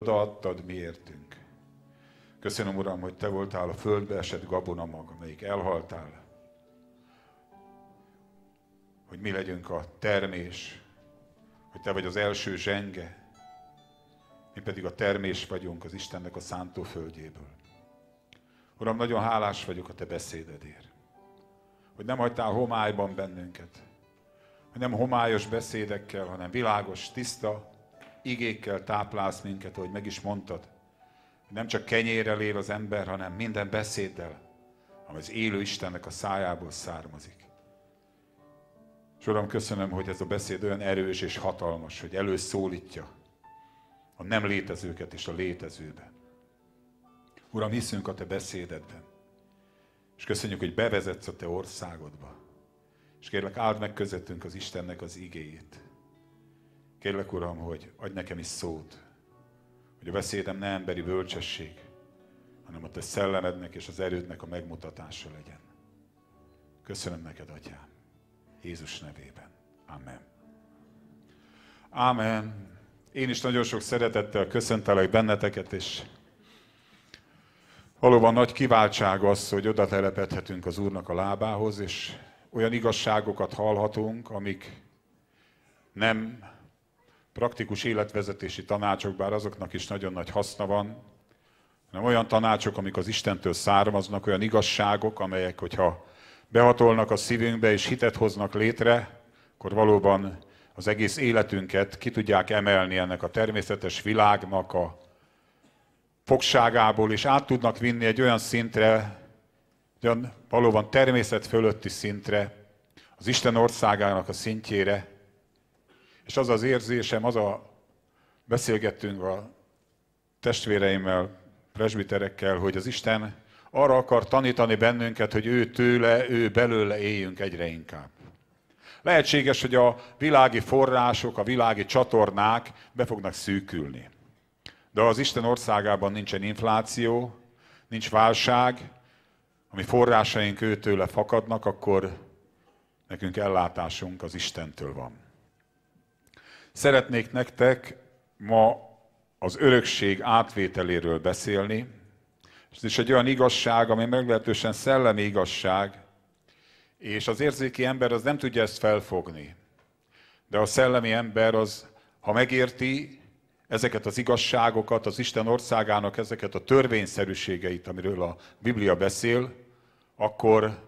odaadtad mi értünk. Köszönöm, Uram, hogy Te voltál a földbe esett gabonamag, amelyik elhaltál. Hogy mi legyünk a termés, hogy Te vagy az első zsenge, mi pedig a termés vagyunk az Istennek a szántóföldjéből. Uram, nagyon hálás vagyok a Te beszédedért, hogy nem hagytál homályban bennünket, hogy nem homályos beszédekkel, hanem világos, tiszta, igékkel táplálsz minket, ahogy meg is mondtad. Nem csak kenyérrel él az ember, hanem minden beszéddel, ami az élő Istennek a szájából származik. És Uram, köszönöm, hogy ez a beszéd olyan erős és hatalmas, hogy előszólítja a nem létezőket és a létezőbe. Uram, hiszünk a Te beszédedben. És köszönjük, hogy bevezetsz a Te országodba. És kérlek, áld meg közöttünk az Istennek az igéjét. Kérlek, Uram, hogy adj nekem is szót, hogy a beszédem ne emberi bölcsesség, hanem a te szellemednek és az erődnek a megmutatása legyen. Köszönöm neked, Atyám, Jézus nevében. Amen. Amen. Én is nagyon sok szeretettel köszöntelek benneteket, és valóban nagy kiváltság az, hogy oda telepedhetünk az Úrnak a lábához, és olyan igazságokat hallhatunk, amik nem praktikus életvezetési tanácsok, bár azoknak is nagyon nagy haszna van, hanem olyan tanácsok, amik az Istentől származnak, olyan igazságok, amelyek, hogyha behatolnak a szívünkbe és hitet hoznak létre, akkor valóban az egész életünket ki tudják emelni ennek a természetes világnak a fogságából, és át tudnak vinni egy olyan szintre, olyan valóban természet fölötti szintre, az Isten országának a szintjére, és az az érzésem, az a beszélgettünk a testvéreimmel, presbiterekkel, hogy az Isten arra akar tanítani bennünket, hogy ő tőle, ő belőle éljünk egyre inkább. Lehetséges, hogy a világi források, a világi csatornák be fognak szűkülni. De az Isten országában nincsen infláció, nincs válság, ami forrásaink őtőle fakadnak, akkor nekünk ellátásunk az Istentől van. Szeretnék nektek ma az örökség átvételéről beszélni, és ez is egy olyan igazság, ami meglehetősen szellemi igazság, és az érzéki ember az nem tudja ezt felfogni. De a szellemi ember az, ha megérti ezeket az igazságokat, az Isten országának ezeket a törvényszerűségeit, amiről a Biblia beszél, akkor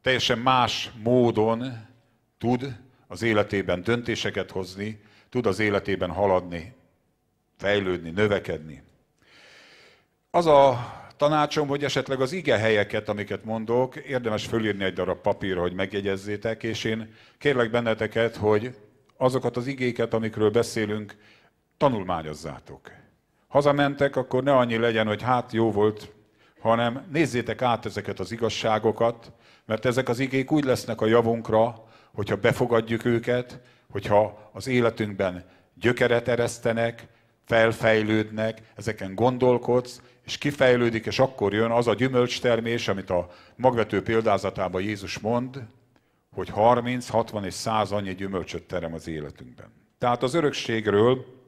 teljesen más módon tud az életében döntéseket hozni, tud az életében haladni, fejlődni, növekedni. Az a tanácsom, hogy esetleg az ige helyeket, amiket mondok, érdemes fölírni egy darab papírra, hogy megjegyezzétek, és én kérlek benneteket, hogy azokat az igéket, amikről beszélünk, tanulmányozzátok. Hazamentek, akkor ne annyi legyen, hogy hát jó volt, hanem nézzétek át ezeket az igazságokat, mert ezek az igék úgy lesznek a javunkra, hogyha befogadjuk őket, hogyha az életünkben gyökeret eresztenek, felfejlődnek, ezeken gondolkodsz, és kifejlődik, és akkor jön az a gyümölcstermés, amit a magvető példázatában Jézus mond, hogy 30, 60 és 100 annyi gyümölcsöt terem az életünkben. Tehát az örökségről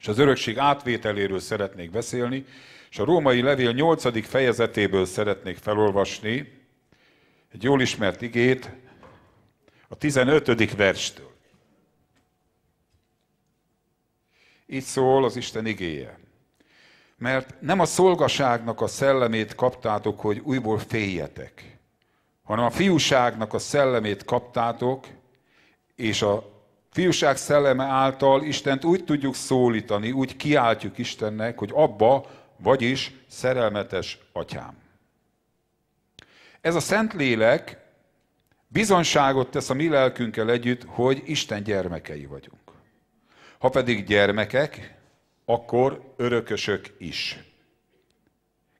és az örökség átvételéről szeretnék beszélni, és a római levél 8. fejezetéből szeretnék felolvasni egy jól ismert igét, a 15. verstől. Így szól az Isten igéje. Mert nem a szolgaságnak a szellemét kaptátok, hogy újból féljetek, hanem a fiúságnak a szellemét kaptátok, és a fiúság szelleme által Istent úgy tudjuk szólítani, úgy kiáltjuk Istennek, hogy abba, vagyis szerelmetes atyám. Ez a Szentlélek bizonságot tesz a mi lelkünkkel együtt, hogy Isten gyermekei vagyunk. Ha pedig gyermekek, akkor örökösök is.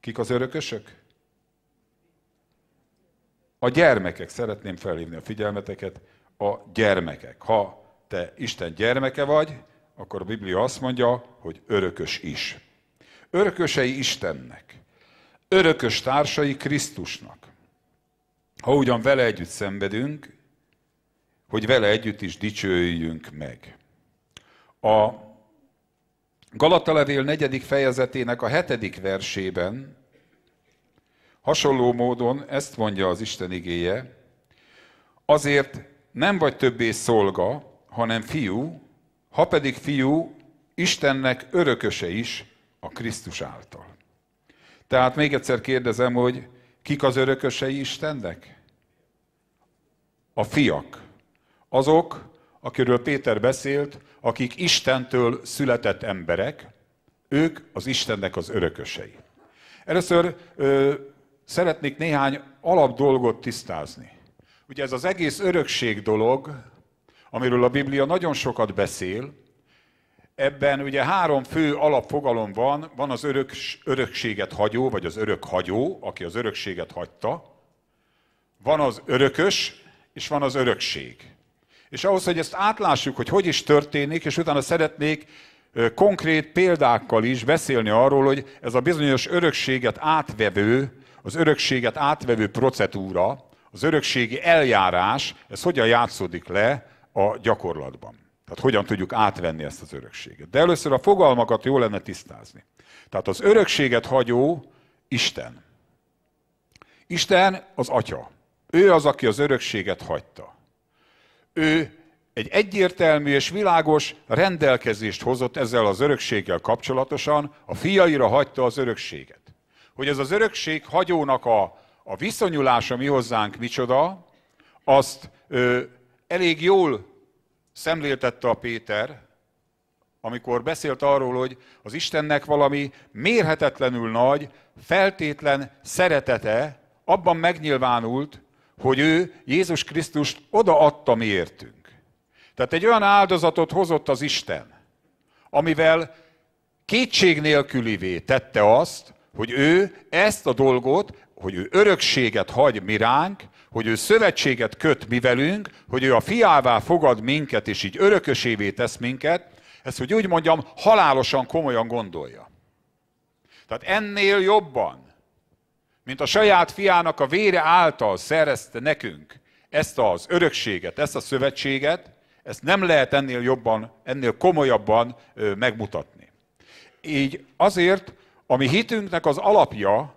Kik az örökösök? A gyermekek, szeretném felhívni a figyelmeteket, a gyermekek. Ha te Isten gyermeke vagy, akkor a Biblia azt mondja, hogy örökös is. Örökösei Istennek, örökös társai Krisztusnak. Ha ugyan vele együtt szenvedünk, hogy vele együtt is dicsőjünk meg. A Galatalevél negyedik fejezetének a hetedik versében hasonló módon ezt mondja az Isten igéje, azért nem vagy többé szolga, hanem fiú, ha pedig fiú, Istennek örököse is a Krisztus által. Tehát még egyszer kérdezem, hogy kik az örökösei Istennek? A fiak. Azok, akiről Péter beszélt, akik Istentől született emberek, ők az Istennek az örökösei. Először ö, szeretnék néhány alapdolgot tisztázni. Ugye ez az egész örökség dolog, amiről a Biblia nagyon sokat beszél, ebben ugye három fő alapfogalom van, van az öröks, örökséget hagyó, vagy az örök hagyó, aki az örökséget hagyta, van az örökös, és van az örökség. És ahhoz, hogy ezt átlássuk, hogy hogy is történik, és utána szeretnék konkrét példákkal is beszélni arról, hogy ez a bizonyos örökséget átvevő, az örökséget átvevő procedúra, az örökségi eljárás, ez hogyan játszódik le a gyakorlatban. Tehát hogyan tudjuk átvenni ezt az örökséget. De először a fogalmakat jó lenne tisztázni. Tehát az örökséget hagyó Isten. Isten az Atya. Ő az, aki az örökséget hagyta ő egy egyértelmű és világos rendelkezést hozott ezzel az örökséggel kapcsolatosan, a fiaira hagyta az örökséget. Hogy ez az örökség hagyónak a, a viszonyulása mi hozzánk micsoda, azt ö, elég jól szemléltette a Péter, amikor beszélt arról, hogy az Istennek valami mérhetetlenül nagy, feltétlen szeretete abban megnyilvánult, hogy ő Jézus Krisztust odaadta miértünk. Tehát egy olyan áldozatot hozott az Isten, amivel kétség nélkülivé tette azt, hogy ő ezt a dolgot, hogy ő örökséget hagy mi ránk, hogy ő szövetséget köt mi velünk, hogy ő a fiává fogad minket, és így örökösévé tesz minket, ezt, hogy úgy mondjam, halálosan komolyan gondolja. Tehát ennél jobban mint a saját fiának a vére által szerezte nekünk ezt az örökséget, ezt a szövetséget, ezt nem lehet ennél jobban, ennél komolyabban megmutatni. Így azért, ami hitünknek az alapja,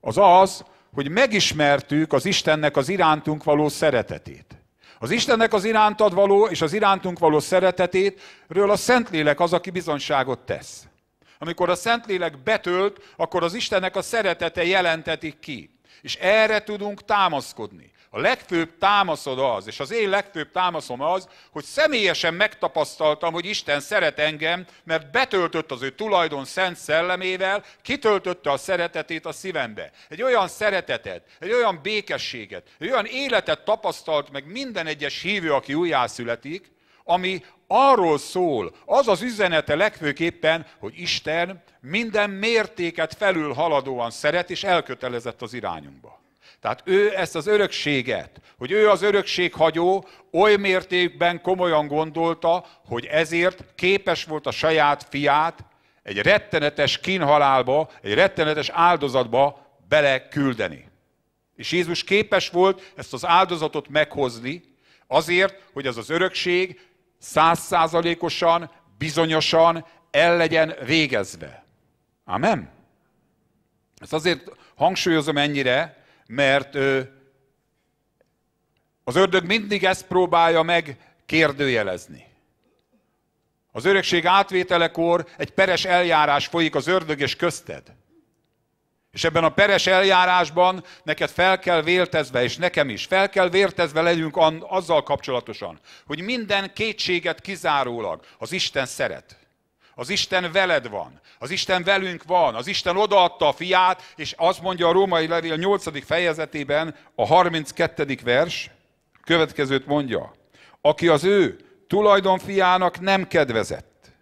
az az, hogy megismertük az Istennek az irántunk való szeretetét. Az Istennek az irántad való és az irántunk való szeretetétről a Szentlélek az, aki bizonságot tesz amikor a Szentlélek betölt, akkor az Istennek a szeretete jelentetik ki. És erre tudunk támaszkodni. A legfőbb támaszod az, és az én legfőbb támaszom az, hogy személyesen megtapasztaltam, hogy Isten szeret engem, mert betöltött az ő tulajdon szent szellemével, kitöltötte a szeretetét a szívembe. Egy olyan szeretetet, egy olyan békességet, egy olyan életet tapasztalt meg minden egyes hívő, aki újjászületik, ami arról szól, az az üzenete legfőképpen, hogy Isten minden mértéket felül haladóan szeret és elkötelezett az irányunkba. Tehát ő ezt az örökséget, hogy ő az örökség hagyó, oly mértékben komolyan gondolta, hogy ezért képes volt a saját fiát egy rettenetes kínhalálba, egy rettenetes áldozatba beleküldeni. És Jézus képes volt ezt az áldozatot meghozni, azért, hogy ez az örökség százszázalékosan, bizonyosan el legyen végezve. Amen? Ezt azért hangsúlyozom ennyire, mert az ördög mindig ezt próbálja meg kérdőjelezni. Az örökség átvételekor egy peres eljárás folyik az ördög és közted. És ebben a peres eljárásban neked fel kell vértezve, és nekem is, fel kell vértezve legyünk azzal kapcsolatosan, hogy minden kétséget kizárólag az Isten szeret. Az Isten veled van, az Isten velünk van, az Isten odaadta a fiát, és azt mondja a római levél 8. fejezetében a 32. vers, következőt mondja, aki az ő tulajdon fiának nem kedvezett,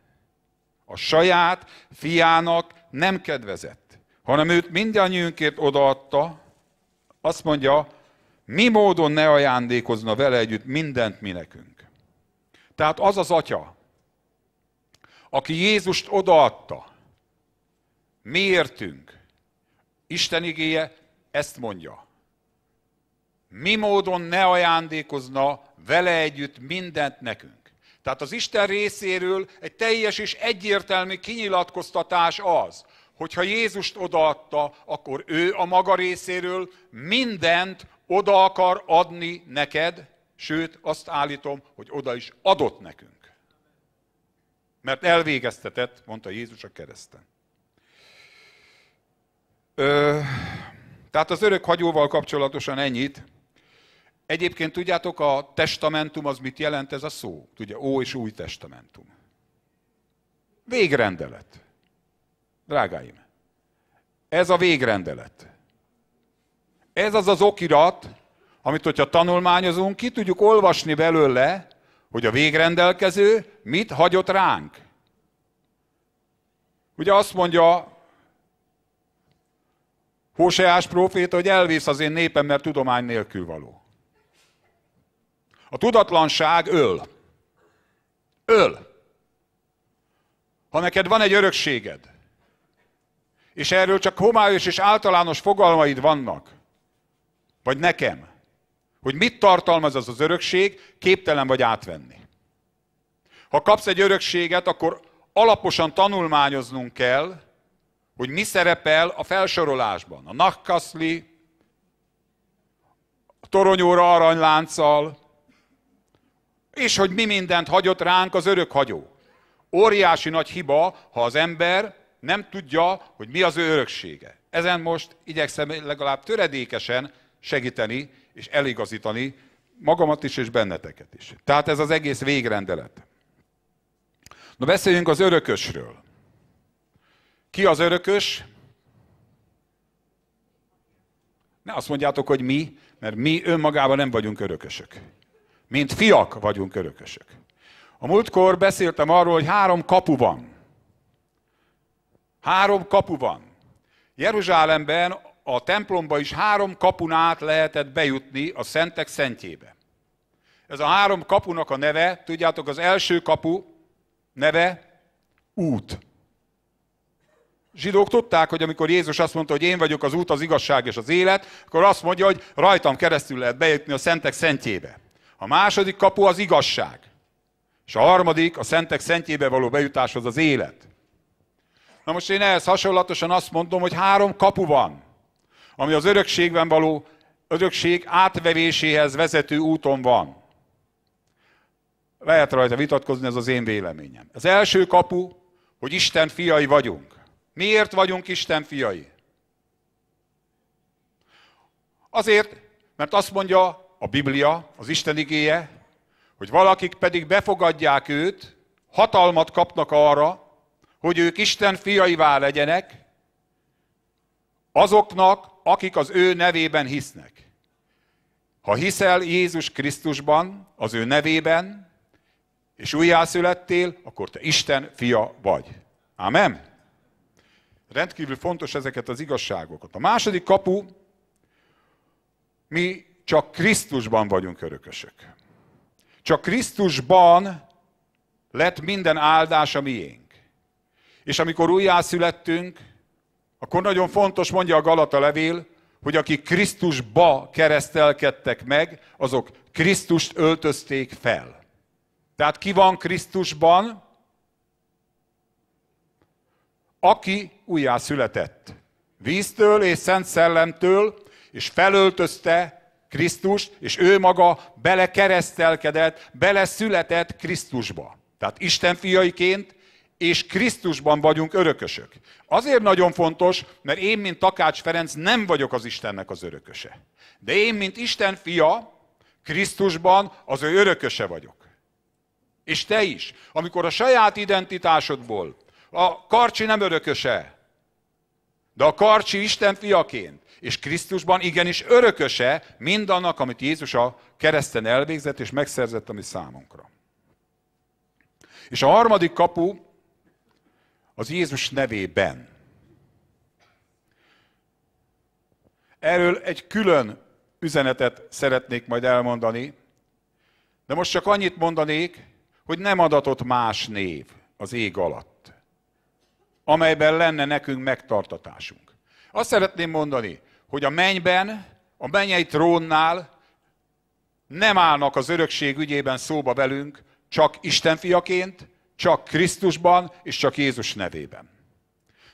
a saját fiának nem kedvezett hanem őt mindannyiunkért odaadta, azt mondja, mi módon ne ajándékozna vele együtt mindent mi nekünk. Tehát az az atya, aki Jézust odaadta, miértünk, Isten igéje ezt mondja. Mi módon ne ajándékozna vele együtt mindent nekünk. Tehát az Isten részéről egy teljes és egyértelmű kinyilatkoztatás az, hogyha Jézust odaadta, akkor ő a maga részéről mindent oda akar adni neked, sőt, azt állítom, hogy oda is adott nekünk. Mert elvégeztetett, mondta Jézus a kereszten. Ö, tehát az örök hagyóval kapcsolatosan ennyit. Egyébként tudjátok, a testamentum az mit jelent ez a szó? Ugye, Ó és Új testamentum. Végrendelet. Drágáim, ez a végrendelet. Ez az az okirat, amit, hogyha tanulmányozunk, ki tudjuk olvasni belőle, hogy a végrendelkező mit hagyott ránk. Ugye azt mondja Hóseás próféta, hogy elvész az én népem, mert tudomány nélkül való. A tudatlanság öl. Öl. Ha neked van egy örökséged, és erről csak homályos és általános fogalmaid vannak. Vagy nekem. Hogy mit tartalmaz az az örökség, képtelen vagy átvenni. Ha kapsz egy örökséget, akkor alaposan tanulmányoznunk kell, hogy mi szerepel a felsorolásban. A nakkaszli, a toronyóra aranylánccal, és hogy mi mindent hagyott ránk az örök hagyó. Óriási nagy hiba, ha az ember nem tudja, hogy mi az ő öröksége. Ezen most igyekszem legalább töredékesen segíteni és eligazítani magamat is és benneteket is. Tehát ez az egész végrendelet. Na beszéljünk az örökösről. Ki az örökös? Ne azt mondjátok, hogy mi, mert mi önmagában nem vagyunk örökösök. Mint fiak vagyunk örökösök. A múltkor beszéltem arról, hogy három kapu van. Három kapu van. Jeruzsálemben a templomba is három kapun át lehetett bejutni a szentek szentjébe. Ez a három kapunak a neve, tudjátok, az első kapu neve út. Zsidók tudták, hogy amikor Jézus azt mondta, hogy én vagyok az út, az igazság és az élet, akkor azt mondja, hogy rajtam keresztül lehet bejutni a szentek szentjébe. A második kapu az igazság. És a harmadik, a szentek szentjébe való bejutáshoz az élet. Na most én ehhez hasonlatosan azt mondom, hogy három kapu van, ami az örökségben való örökség átvevéséhez vezető úton van. Lehet rajta vitatkozni, ez az én véleményem. Az első kapu, hogy Isten fiai vagyunk. Miért vagyunk Isten fiai? Azért, mert azt mondja a Biblia, az Isten igéje, hogy valakik pedig befogadják őt, hatalmat kapnak arra, hogy ők Isten fiaivá legyenek, azoknak, akik az ő nevében hisznek. Ha hiszel Jézus Krisztusban, az ő nevében, és újjászülettél, akkor te Isten fia vagy. Amen? Rendkívül fontos ezeket az igazságokat. A második kapu, mi csak Krisztusban vagyunk örökösök. Csak Krisztusban lett minden áldás a miénk. És amikor újjászülettünk, akkor nagyon fontos, mondja a Galata levél, hogy akik Krisztusba keresztelkedtek meg, azok Krisztust öltözték fel. Tehát ki van Krisztusban? Aki újjászületett. Víztől és Szent Szellemtől, és felöltözte Krisztust, és ő maga belekeresztelkedett, beleszületett Krisztusba. Tehát Isten fiaiként és Krisztusban vagyunk örökösök. Azért nagyon fontos, mert én, mint Takács Ferenc, nem vagyok az Istennek az örököse. De én, mint Isten fia, Krisztusban az ő örököse vagyok. És te is. Amikor a saját identitásodból a karcsi nem örököse, de a karcsi Isten fiaként, és Krisztusban igenis örököse mindannak, amit Jézus a kereszten elvégzett és megszerzett a mi számunkra. És a harmadik kapu, az Jézus nevében. Erről egy külön üzenetet szeretnék majd elmondani, de most csak annyit mondanék, hogy nem adatott más név az ég alatt, amelyben lenne nekünk megtartatásunk. Azt szeretném mondani, hogy a mennyben, a mennyei trónnál nem állnak az örökség ügyében szóba velünk, csak Isten fiaként, csak Krisztusban és csak Jézus nevében.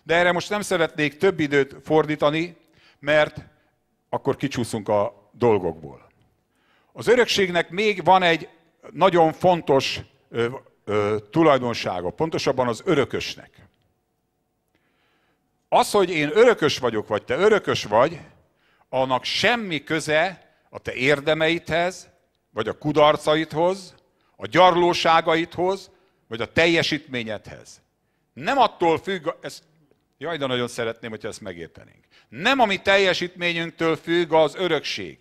De erre most nem szeretnék több időt fordítani, mert akkor kicsúszunk a dolgokból. Az örökségnek még van egy nagyon fontos ö, ö, tulajdonsága, pontosabban az örökösnek. Az, hogy én örökös vagyok, vagy te örökös vagy, annak semmi köze a te érdemeidhez, vagy a kudarcaidhoz, a gyarlóságaidhoz, vagy a teljesítményedhez. Nem attól függ, ez, jaj, de nagyon szeretném, hogyha ezt megértenénk. Nem a mi teljesítményünktől függ az örökség.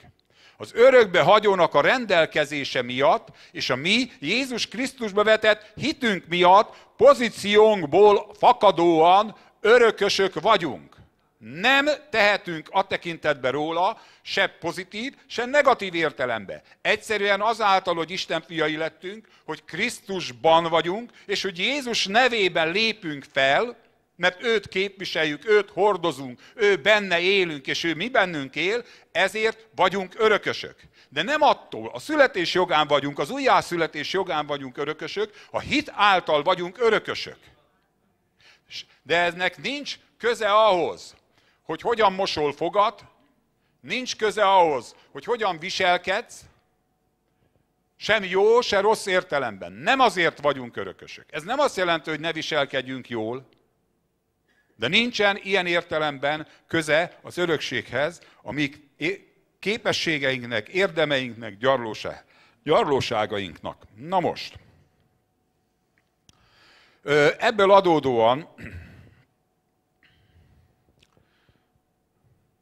Az örökbe hagyónak a rendelkezése miatt, és a mi Jézus Krisztusba vetett hitünk miatt pozíciónkból fakadóan örökösök vagyunk. Nem tehetünk a tekintetben róla se pozitív, se negatív értelembe. Egyszerűen azáltal, hogy Isten fiai lettünk, hogy Krisztusban vagyunk, és hogy Jézus nevében lépünk fel, mert őt képviseljük, őt hordozunk, ő benne élünk, és ő mi bennünk él, ezért vagyunk örökösök. De nem attól, a születés jogán vagyunk, az újjászületés jogán vagyunk örökösök, a hit által vagyunk örökösök. De eznek nincs köze ahhoz, hogy hogyan mosol fogat, nincs köze ahhoz, hogy hogyan viselkedsz, sem jó, se rossz értelemben. Nem azért vagyunk örökösök. Ez nem azt jelenti, hogy ne viselkedjünk jól, de nincsen ilyen értelemben köze az örökséghez, amik képességeinknek, érdemeinknek, gyarlóságainknak. Na most, ebből adódóan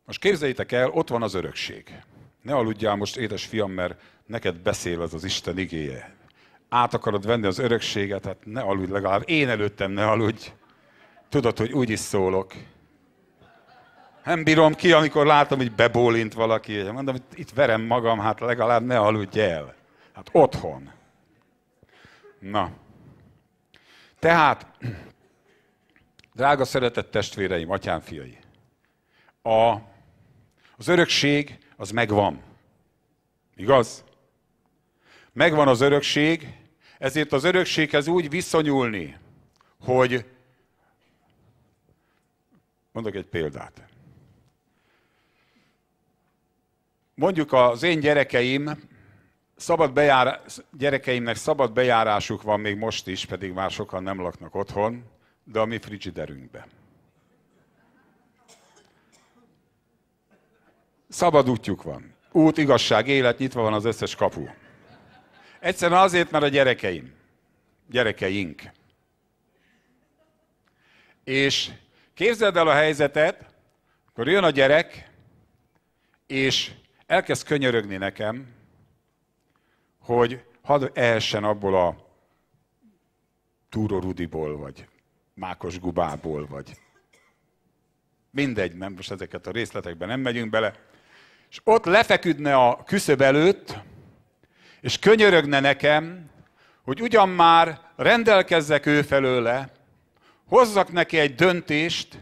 Most képzeljétek el, ott van az örökség. Ne aludjál most, édes fiam, mert neked beszél az az Isten igéje. Át akarod venni az örökséget, hát ne aludj legalább. Én előttem ne aludj. Tudod, hogy úgy is szólok. Nem bírom ki, amikor látom, hogy bebólint valaki. Mondom, hogy itt verem magam, hát legalább ne aludj el. Hát otthon. Na. Tehát, drága szeretett testvéreim, atyám fiai, a az örökség az megvan. Igaz? Megvan az örökség, ezért az örökséghez úgy viszonyulni, hogy mondok egy példát. Mondjuk az én gyerekeim, szabad bejár, gyerekeimnek szabad bejárásuk van még most is, pedig már sokan nem laknak otthon, de a mi frigiderünkben. Szabad útjuk van. Út, igazság, élet, nyitva van az összes kapu. Egyszerűen azért, mert a gyerekeim, gyerekeink. És képzeld el a helyzetet, akkor jön a gyerek, és elkezd könyörögni nekem, hogy hadd ehessen abból a Túró Rudiból, vagy Mákos Gubából, vagy mindegy, nem most ezeket a részletekben nem megyünk bele. És ott lefeküdne a küszöb előtt, és könyörögne nekem, hogy ugyan már rendelkezzek ő felőle, hozzak neki egy döntést,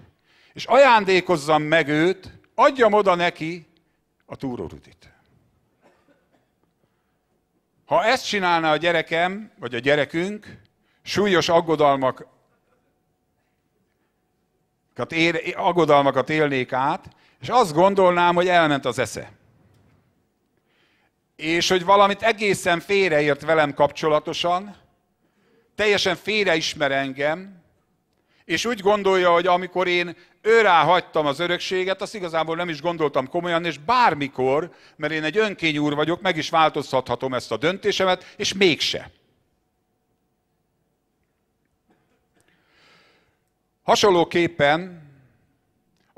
és ajándékozzam meg őt, adjam oda neki a túrorudit. Ha ezt csinálna a gyerekem, vagy a gyerekünk, súlyos aggodalmak aggodalmakat élnék át, és azt gondolnám, hogy elment az esze. És hogy valamit egészen félreért velem kapcsolatosan, teljesen félreismer engem, és úgy gondolja, hogy amikor én őrá hagytam az örökséget, azt igazából nem is gondoltam komolyan, és bármikor, mert én egy önkény úr vagyok, meg is változtathatom ezt a döntésemet, és mégse. Hasonlóképpen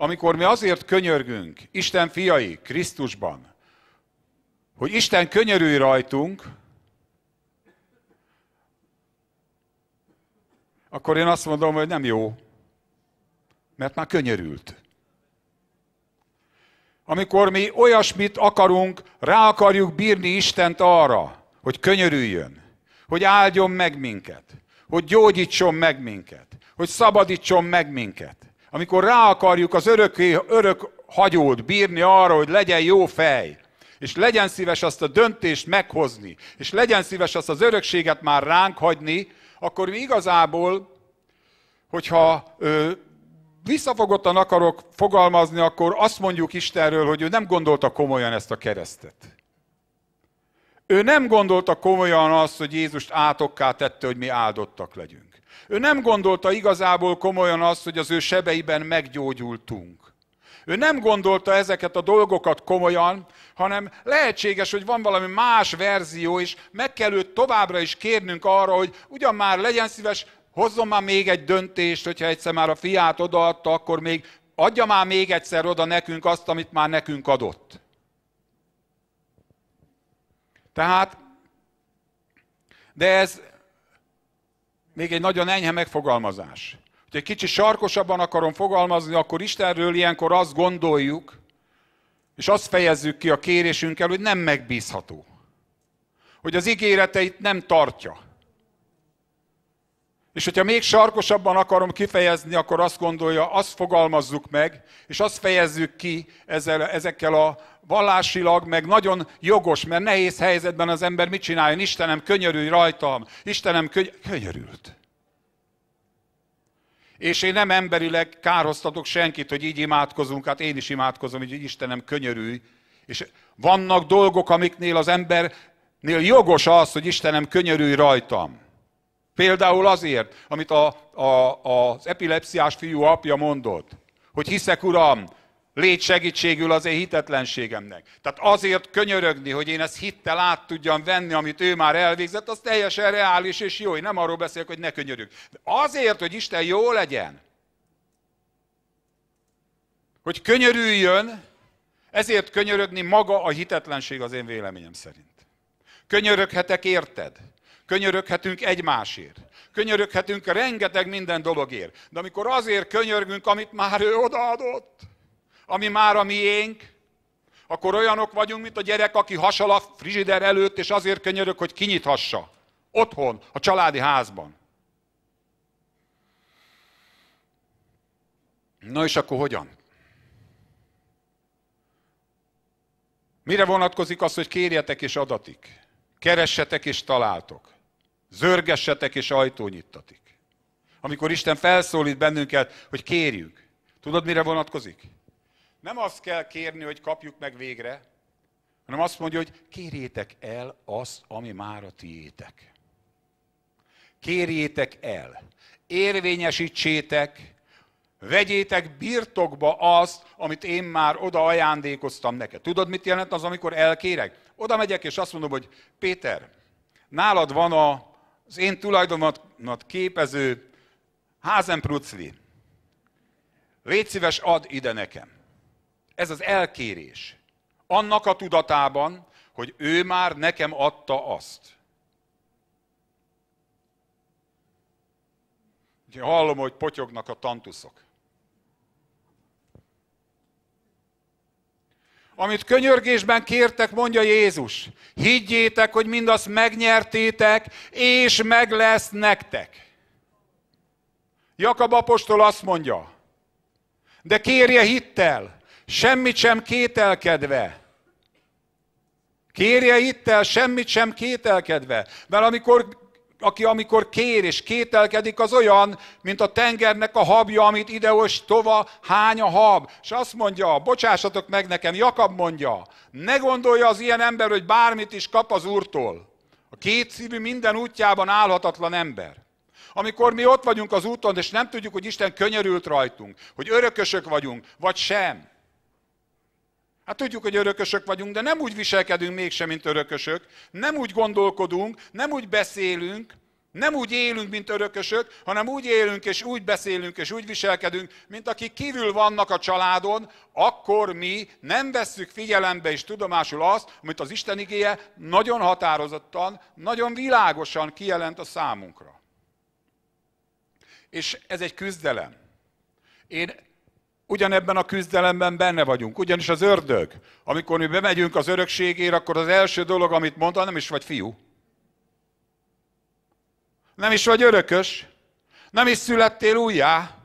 amikor mi azért könyörgünk, Isten fiai, Krisztusban, hogy Isten könyörülj rajtunk, akkor én azt mondom, hogy nem jó, mert már könyörült. Amikor mi olyasmit akarunk, rá akarjuk bírni Istent arra, hogy könyörüljön, hogy áldjon meg minket, hogy gyógyítson meg minket, hogy szabadítson meg minket amikor rá akarjuk az örök, örök hagyót bírni arra, hogy legyen jó fej, és legyen szíves azt a döntést meghozni, és legyen szíves azt az örökséget már ránk hagyni, akkor mi igazából, hogyha ö, visszafogottan akarok fogalmazni, akkor azt mondjuk Istenről, hogy ő nem gondolta komolyan ezt a keresztet. Ő nem gondolta komolyan azt, hogy Jézust átokká tette, hogy mi áldottak legyünk. Ő nem gondolta igazából komolyan azt, hogy az ő sebeiben meggyógyultunk. Ő nem gondolta ezeket a dolgokat komolyan, hanem lehetséges, hogy van valami más verzió, és meg kell őt továbbra is kérnünk arra, hogy ugyan már legyen szíves, hozzon már még egy döntést, hogyha egyszer már a fiát odaadta, akkor még adja már még egyszer oda nekünk azt, amit már nekünk adott. Tehát, de ez még egy nagyon enyhe megfogalmazás. Hogy egy kicsi sarkosabban akarom fogalmazni, akkor Istenről ilyenkor azt gondoljuk, és azt fejezzük ki a kérésünkkel, hogy nem megbízható. Hogy az ígéreteit nem tartja. És hogyha még sarkosabban akarom kifejezni, akkor azt gondolja, azt fogalmazzuk meg, és azt fejezzük ki ezzel, ezekkel a vallásilag, meg nagyon jogos, mert nehéz helyzetben az ember mit csináljon? Istenem, könyörülj rajtam! Istenem, köny- könyörült! És én nem emberileg kárhoztatok senkit, hogy így imádkozunk, hát én is imádkozom, hogy Istenem, könyörülj! És vannak dolgok, amiknél az embernél jogos az, hogy Istenem, könyörülj rajtam! Például azért, amit a, a, az epilepsziás fiú apja mondott, hogy hiszek, Uram, légy segítségül az én hitetlenségemnek. Tehát azért könyörögni, hogy én ezt hittel át tudjam venni, amit ő már elvégzett, az teljesen reális és jó. Én nem arról beszélek, hogy ne könyörög. De azért, hogy Isten jó legyen, hogy könyörüljön, ezért könyörögni maga a hitetlenség az én véleményem szerint. Könyöröghetek érted? Könyöröghetünk egymásért. Könyöröghetünk rengeteg minden dologért. De amikor azért könyörgünk, amit már ő odaadott, ami már a miénk, akkor olyanok vagyunk, mint a gyerek, aki hasal a frizsider előtt, és azért könyörög, hogy kinyithassa. Otthon, a családi házban. Na és akkor hogyan? Mire vonatkozik az, hogy kérjetek és adatik? Keressetek és találtok. Zörgessetek és ajtó nyittatik. Amikor Isten felszólít bennünket, hogy kérjük. Tudod, mire vonatkozik? Nem azt kell kérni, hogy kapjuk meg végre, hanem azt mondja, hogy kérjétek el azt, ami már a tiétek. Kérjétek el, érvényesítsétek, vegyétek birtokba azt, amit én már oda ajándékoztam neked. Tudod, mit jelent az, amikor elkérek? Oda megyek, és azt mondom, hogy Péter, nálad van a az én tulajdonomat képező házen prucli, légy szíves, add ide nekem. Ez az elkérés. Annak a tudatában, hogy ő már nekem adta azt. Úgyhogy hallom, hogy potyognak a tantuszok. amit könyörgésben kértek, mondja Jézus. Higgyétek, hogy mindazt megnyertétek, és meg lesz nektek. Jakab apostol azt mondja, de kérje hittel, semmit sem kételkedve. Kérje hittel, semmit sem kételkedve. Mert amikor aki amikor kér és kételkedik, az olyan, mint a tengernek a habja, amit ideos tova hány a hab. És azt mondja, bocsássatok meg nekem, Jakab mondja, ne gondolja az ilyen ember, hogy bármit is kap az úrtól. A két szívű minden útjában állhatatlan ember. Amikor mi ott vagyunk az úton, és nem tudjuk, hogy Isten könyörült rajtunk, hogy örökösök vagyunk, vagy sem, Hát tudjuk, hogy örökösök vagyunk, de nem úgy viselkedünk mégsem, mint örökösök. Nem úgy gondolkodunk, nem úgy beszélünk, nem úgy élünk, mint örökösök, hanem úgy élünk, és úgy beszélünk, és úgy viselkedünk, mint akik kívül vannak a családon, akkor mi nem vesszük figyelembe és tudomásul azt, amit az Isten igéje nagyon határozottan, nagyon világosan kijelent a számunkra. És ez egy küzdelem. Én ugyanebben a küzdelemben benne vagyunk. Ugyanis az ördög, amikor mi bemegyünk az örökségére, akkor az első dolog, amit mond, ah, nem is vagy fiú. Nem is vagy örökös. Nem is születtél újjá.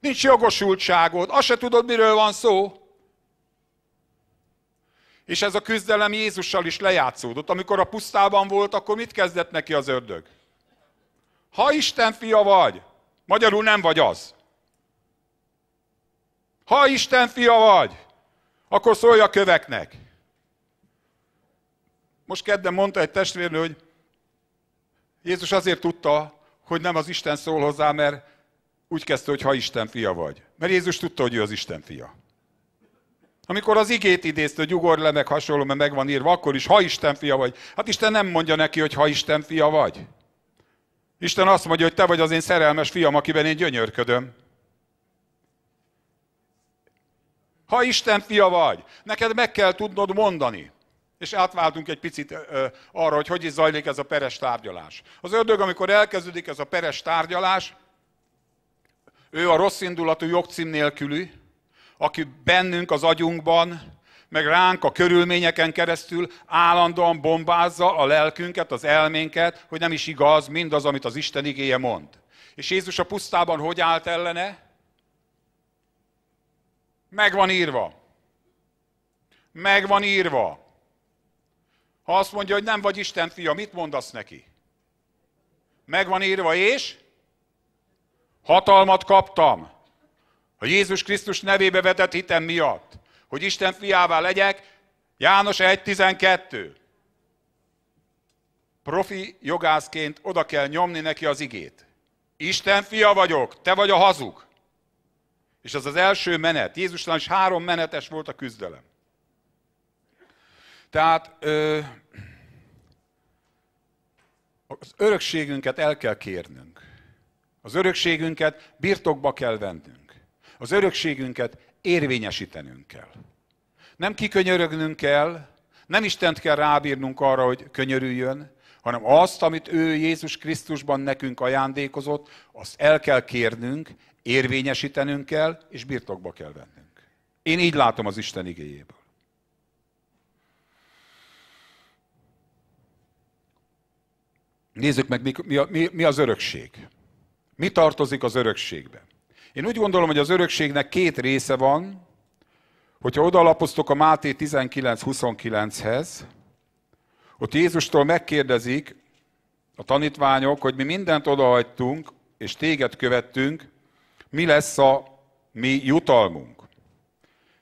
Nincs jogosultságod. Azt se tudod, miről van szó. És ez a küzdelem Jézussal is lejátszódott. Amikor a pusztában volt, akkor mit kezdett neki az ördög? Ha Isten fia vagy, magyarul nem vagy az. Ha Isten fia vagy, akkor szólj a köveknek. Most kedden mondta egy testvérnő, hogy Jézus azért tudta, hogy nem az Isten szól hozzá, mert úgy kezdte, hogy ha Isten fia vagy. Mert Jézus tudta, hogy ő az Isten fia. Amikor az igét idézte, hogy ugorj le, meg hasonló, mert meg van írva, akkor is, ha Isten fia vagy. Hát Isten nem mondja neki, hogy ha Isten fia vagy. Isten azt mondja, hogy te vagy az én szerelmes fiam, akiben én gyönyörködöm. Ha Isten fia vagy, neked meg kell tudnod mondani. És átváltunk egy picit ö, arra, hogy hogy is zajlik ez a peres tárgyalás. Az ördög, amikor elkezdődik ez a peres tárgyalás, ő a rossz indulatú jogcím nélküli, aki bennünk az agyunkban, meg ránk a körülményeken keresztül állandóan bombázza a lelkünket, az elménket, hogy nem is igaz mindaz, amit az Isten igéje mond. És Jézus a pusztában hogy állt ellene? Meg van írva. Meg van írva. Ha azt mondja, hogy nem vagy Isten fia, mit mondasz neki? Meg van írva, és hatalmat kaptam a Jézus Krisztus nevébe vetett hitem miatt, hogy Isten fiává legyek, János 1.12. Profi jogászként oda kell nyomni neki az igét. Isten fia vagyok, te vagy a hazug. És az az első menet. Jézusnál is három menetes volt a küzdelem. Tehát ö, az örökségünket el kell kérnünk. Az örökségünket birtokba kell vennünk. Az örökségünket érvényesítenünk kell. Nem kikönyörögnünk kell, nem Istent kell rábírnunk arra, hogy könyörüljön, hanem azt, amit ő Jézus Krisztusban nekünk ajándékozott, azt el kell kérnünk, érvényesítenünk kell, és birtokba kell vennünk. Én így látom az Isten igéjéből. Nézzük meg, mi, mi, mi, mi az örökség. Mi tartozik az örökségbe? Én úgy gondolom, hogy az örökségnek két része van, hogyha odalapoztok a Máté 19.29-hez, ott Jézustól megkérdezik a tanítványok, hogy mi mindent odahagytunk, és téged követtünk, mi lesz a mi jutalmunk.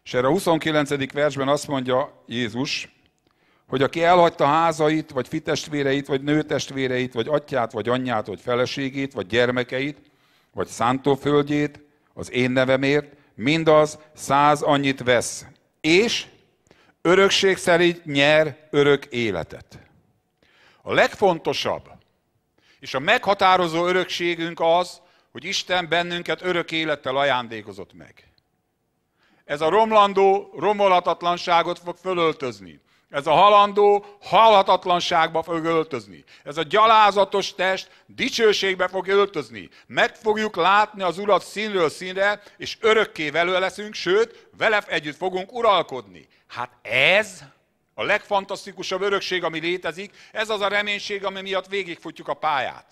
És erre a 29. versben azt mondja Jézus, hogy aki elhagyta házait, vagy fitestvéreit, vagy nőtestvéreit, vagy atyát, vagy anyját, vagy feleségét, vagy gyermekeit, vagy szántóföldjét, az én nevemért, mindaz száz annyit vesz. És örökség szerint nyer örök életet. A legfontosabb és a meghatározó örökségünk az, hogy Isten bennünket örök élettel ajándékozott meg. Ez a romlandó romolhatatlanságot fog fölöltözni. Ez a halandó halhatatlanságba fog öltözni. Ez a gyalázatos test dicsőségbe fog öltözni. Meg fogjuk látni az Urat színről színre, és örökké velő leszünk, sőt, vele együtt fogunk uralkodni. Hát ez a legfantasztikusabb örökség, ami létezik, ez az a reménység, ami miatt végigfutjuk a pályát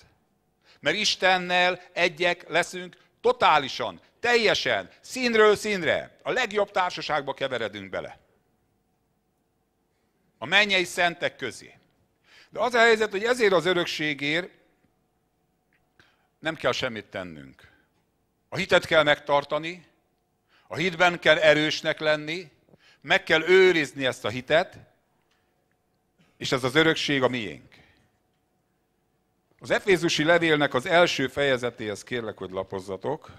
mert Istennel egyek leszünk totálisan, teljesen, színről színre. A legjobb társaságba keveredünk bele. A mennyei szentek közé. De az a helyzet, hogy ezért az örökségért nem kell semmit tennünk. A hitet kell megtartani, a hitben kell erősnek lenni, meg kell őrizni ezt a hitet, és ez az örökség a miénk. Az Efézusi levélnek az első fejezetéhez kérlek, hogy lapozzatok.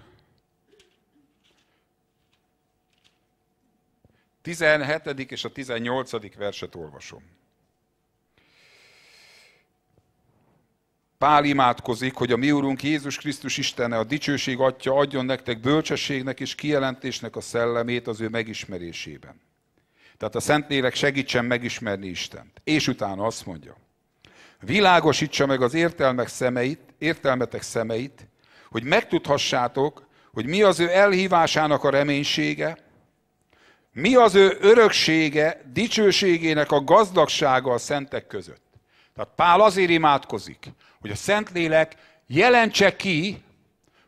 17. és a 18. verset olvasom. Pál imádkozik, hogy a mi úrunk Jézus Krisztus Istene, a dicsőség atya adjon nektek bölcsességnek és kijelentésnek a szellemét az ő megismerésében. Tehát a Szentlélek segítsen megismerni Istent. És utána azt mondja, világosítsa meg az értelmek szemeit, értelmetek szemeit, hogy megtudhassátok, hogy mi az ő elhívásának a reménysége, mi az ő öröksége, dicsőségének a gazdagsága a szentek között. Tehát Pál azért imádkozik, hogy a Szentlélek jelentse ki,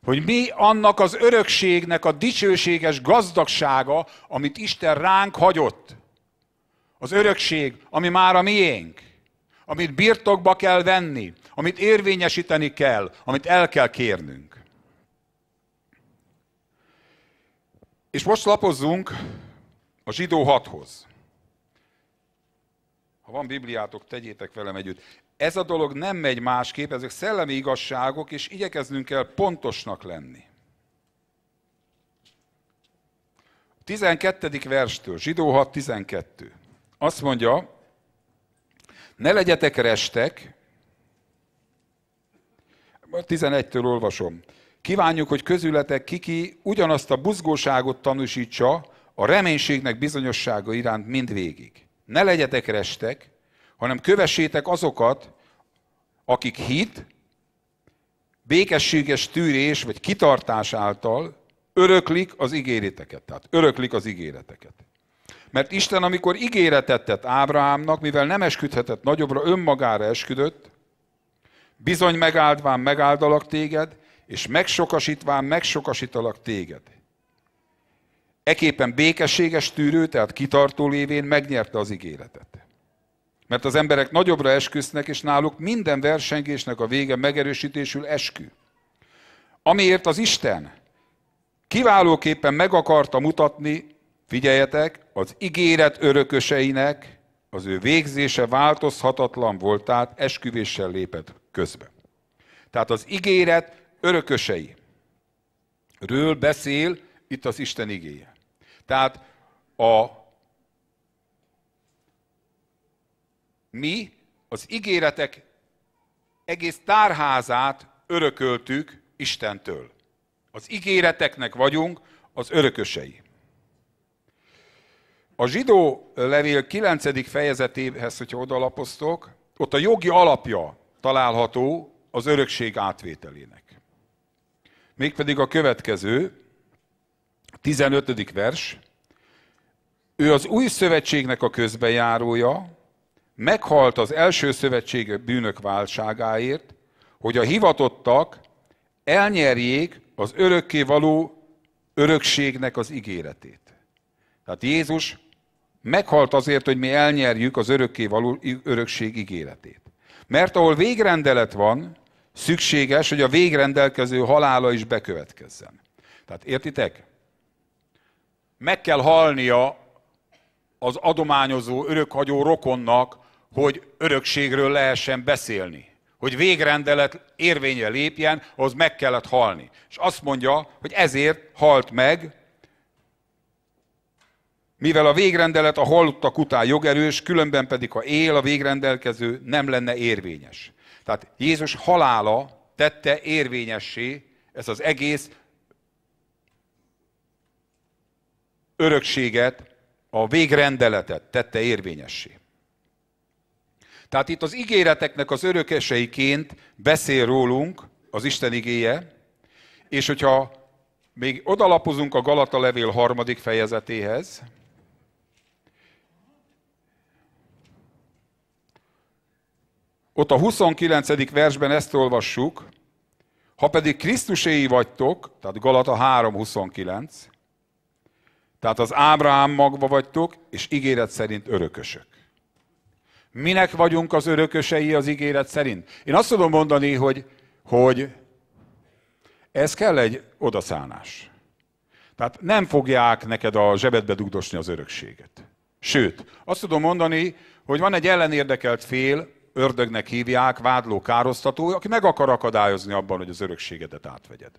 hogy mi annak az örökségnek a dicsőséges gazdagsága, amit Isten ránk hagyott. Az örökség, ami már a miénk amit birtokba kell venni, amit érvényesíteni kell, amit el kell kérnünk. És most lapozzunk a zsidó hathoz. Ha van Bibliátok, tegyétek velem együtt. Ez a dolog nem megy másképp, ezek szellemi igazságok, és igyekeznünk kell pontosnak lenni. 12. verstől, zsidó 6.12. Azt mondja, ne legyetek restek, 11-től olvasom. Kívánjuk, hogy közületek kiki ugyanazt a buzgóságot tanúsítsa a reménységnek bizonyossága iránt mindvégig. Ne legyetek restek, hanem kövessétek azokat, akik hit, békességes tűrés vagy kitartás által öröklik az ígéreteket. Tehát öröklik az ígéreteket. Mert Isten, amikor ígéretet tett Ábrahámnak, mivel nem esküdhetett nagyobbra, önmagára esküdött, bizony megáldván megáldalak téged, és megsokasítván megsokasítalak téged. Eképpen békességes tűrő, tehát kitartó lévén megnyerte az ígéretet. Mert az emberek nagyobbra esküsznek, és náluk minden versengésnek a vége megerősítésül eskü. Amiért az Isten kiválóképpen meg akarta mutatni Figyeljetek, az ígéret örököseinek az ő végzése változhatatlan voltát esküvéssel lépett közbe. Tehát az ígéret örökösei ről beszél itt az Isten igéje. Tehát a mi az ígéretek egész tárházát örököltük Istentől. Az ígéreteknek vagyunk az örökösei. A zsidó levél 9. fejezetéhez, hogyha odalapoztok, ott a jogi alapja található az örökség átvételének. Mégpedig a következő, 15. vers. Ő az új szövetségnek a közbejárója, meghalt az első szövetség bűnök válságáért, hogy a hivatottak elnyerjék az örökké való örökségnek az ígéretét. Tehát Jézus meghalt azért, hogy mi elnyerjük az örökké való örökség ígéretét. Mert ahol végrendelet van, szükséges, hogy a végrendelkező halála is bekövetkezzen. Tehát értitek? Meg kell halnia az adományozó, örökhagyó rokonnak, hogy örökségről lehessen beszélni. Hogy végrendelet érvénye lépjen, ahhoz meg kellett halni. És azt mondja, hogy ezért halt meg mivel a végrendelet a halottak után jogerős, különben pedig ha él, a végrendelkező nem lenne érvényes. Tehát Jézus halála tette érvényessé ez az egész örökséget, a végrendeletet tette érvényessé. Tehát itt az ígéreteknek az örökeseiként beszél rólunk az Isten igéje, és hogyha még odalapozunk a Galata levél harmadik fejezetéhez, Ott a 29. versben ezt olvassuk, ha pedig Krisztuséi vagytok, tehát Galata 3.29, tehát az Ábrahám magva vagytok, és ígéret szerint örökösök. Minek vagyunk az örökösei az ígéret szerint? Én azt tudom mondani, hogy, hogy ez kell egy odaszállás. Tehát nem fogják neked a zsebedbe dugdosni az örökséget. Sőt, azt tudom mondani, hogy van egy ellenérdekelt fél, ördögnek hívják, vádló, károsztató, aki meg akar akadályozni abban, hogy az örökségedet átvegyed.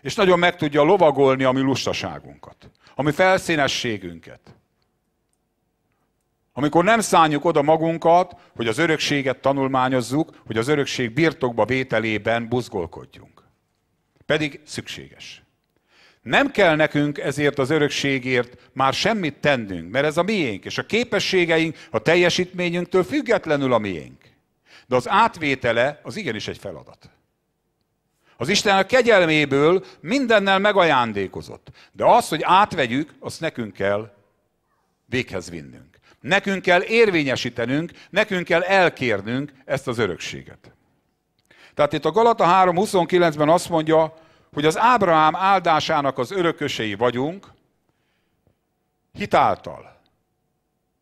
És nagyon meg tudja lovagolni a mi lustaságunkat, a mi felszínességünket. Amikor nem szálljuk oda magunkat, hogy az örökséget tanulmányozzuk, hogy az örökség birtokba vételében buzgolkodjunk. Pedig szükséges. Nem kell nekünk ezért az örökségért már semmit tennünk, mert ez a miénk, és a képességeink, a teljesítményünktől függetlenül a miénk. De az átvétele az igenis egy feladat. Az Isten a kegyelméből mindennel megajándékozott. De az, hogy átvegyük, azt nekünk kell véghez vinnünk. Nekünk kell érvényesítenünk, nekünk kell elkérnünk ezt az örökséget. Tehát itt a Galata 3.29-ben azt mondja, hogy az Ábrahám áldásának az örökösei vagyunk, hitáltal.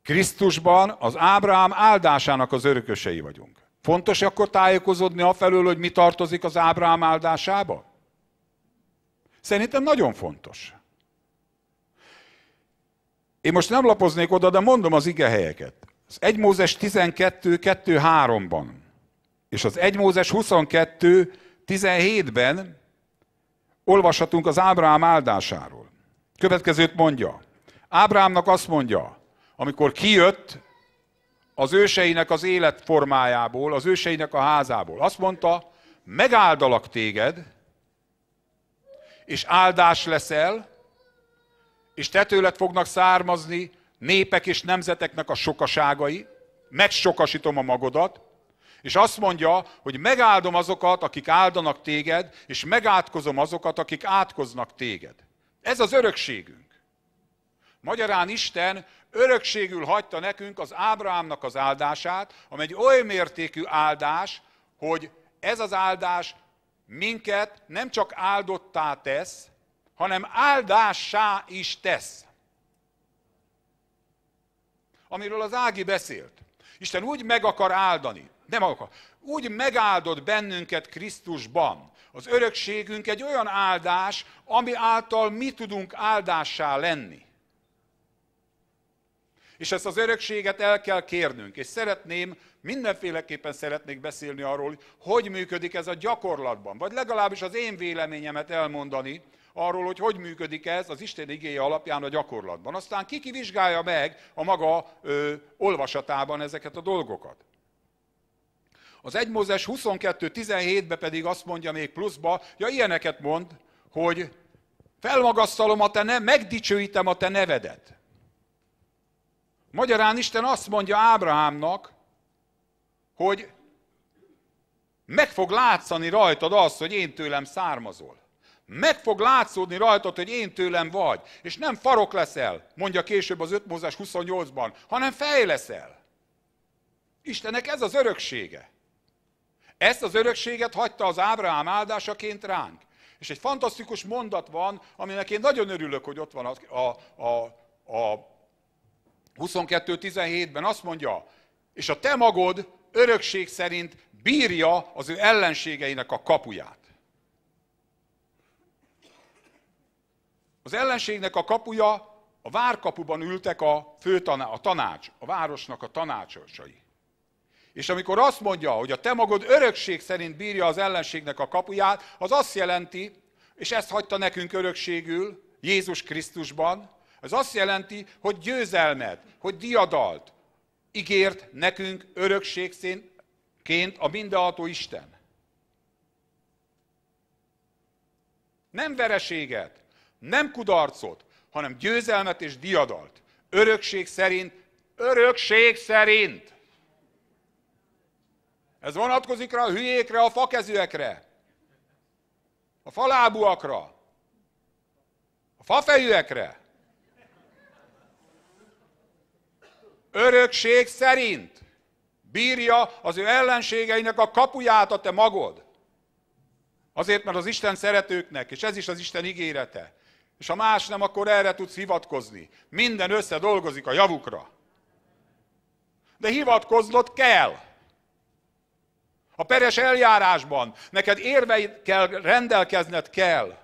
Krisztusban az Ábrahám áldásának az örökösei vagyunk. Fontos akkor tájékozódni afelől, hogy mi tartozik az Ábrahám áldásába? Szerintem nagyon fontos. Én most nem lapoznék oda, de mondom az helyeket. Az 1 Mózes 1223 ban és az 1 Mózes 2217 ben olvashatunk az Ábrám áldásáról. Következőt mondja. Ábrámnak azt mondja, amikor kijött az őseinek az életformájából, az őseinek a házából, azt mondta, megáldalak téged, és áldás leszel, és te tőled fognak származni népek és nemzeteknek a sokaságai, megsokasítom a magodat, és azt mondja, hogy megáldom azokat, akik áldanak téged, és megátkozom azokat, akik átkoznak téged. Ez az örökségünk. Magyarán Isten örökségül hagyta nekünk az Ábrahámnak az áldását, amely egy oly mértékű áldás, hogy ez az áldás minket nem csak áldottá tesz, hanem áldássá is tesz. Amiről az Ági beszélt. Isten úgy meg akar áldani, nem akar, úgy megáldott bennünket Krisztusban. Az örökségünk egy olyan áldás, ami által mi tudunk áldássá lenni. És ezt az örökséget el kell kérnünk, és szeretném, mindenféleképpen szeretnék beszélni arról, hogy működik ez a gyakorlatban, vagy legalábbis az én véleményemet elmondani, arról, hogy hogy működik ez az Isten igéje alapján a gyakorlatban. Aztán ki kivizsgálja meg a maga ö, olvasatában ezeket a dolgokat. Az 1 Mózes 22.17-ben pedig azt mondja még pluszba, ja ilyeneket mond, hogy felmagasztalom a te ne, megdicsőítem a te nevedet. Magyarán Isten azt mondja Ábrahámnak, hogy meg fog látszani rajtad az, hogy én tőlem származol. Meg fog látszódni rajtad, hogy én tőlem vagy, és nem farok leszel, mondja később az 5 Mózás 28-ban, hanem fej leszel. Istennek ez az öröksége. Ezt az örökséget hagyta az Ábrahám áldásaként ránk. És egy fantasztikus mondat van, aminek én nagyon örülök, hogy ott van a, a, a, a 22.17-ben. Azt mondja, és a te magod örökség szerint bírja az ő ellenségeinek a kapuját. Az ellenségnek a kapuja, a várkapuban ültek a, főtaná, a tanács, a városnak a tanácsosai. És amikor azt mondja, hogy a te magod örökség szerint bírja az ellenségnek a kapuját, az azt jelenti, és ezt hagyta nekünk örökségül, Jézus Krisztusban, az azt jelenti, hogy győzelmet, hogy diadalt ígért nekünk örökségként a mindenható Isten. Nem vereséget, nem kudarcot, hanem győzelmet és diadalt. Örökség szerint, örökség szerint. Ez vonatkozik rá a hülyékre, a fakezőekre, a falábúakra, a fafejűekre. Örökség szerint bírja az ő ellenségeinek a kapuját a te magod. Azért, mert az Isten szeretőknek, és ez is az Isten ígérete, és ha más nem, akkor erre tudsz hivatkozni. Minden összedolgozik a javukra. De hivatkoznod kell. A peres eljárásban neked érveid kell, rendelkezned kell,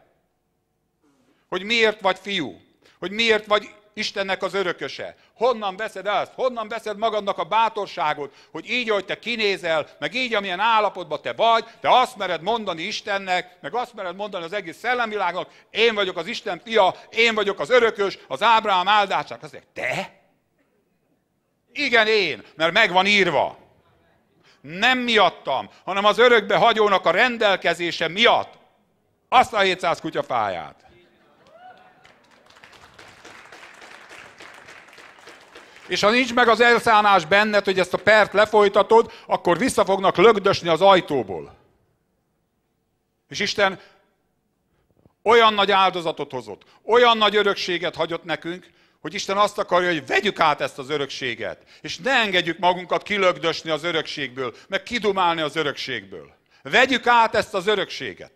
hogy miért vagy fiú, hogy miért vagy Istennek az örököse. Honnan veszed ezt? Honnan veszed magadnak a bátorságot, hogy így, hogy te kinézel, meg így, amilyen állapotban te vagy, te azt mered mondani Istennek, meg azt mered mondani az egész szellemvilágnak, én vagyok az Isten fia, én vagyok az örökös, az Ábrahám áldásának. Azért te? Igen, én, mert meg van írva. Nem miattam, hanem az örökbe hagyónak a rendelkezése miatt. Azt a 700 kutyafáját. És ha nincs meg az elszánás benned, hogy ezt a pert lefolytatod, akkor vissza fognak lögdösni az ajtóból. És Isten olyan nagy áldozatot hozott, olyan nagy örökséget hagyott nekünk, hogy Isten azt akarja, hogy vegyük át ezt az örökséget, és ne engedjük magunkat kilögdösni az örökségből, meg kidumálni az örökségből. Vegyük át ezt az örökséget.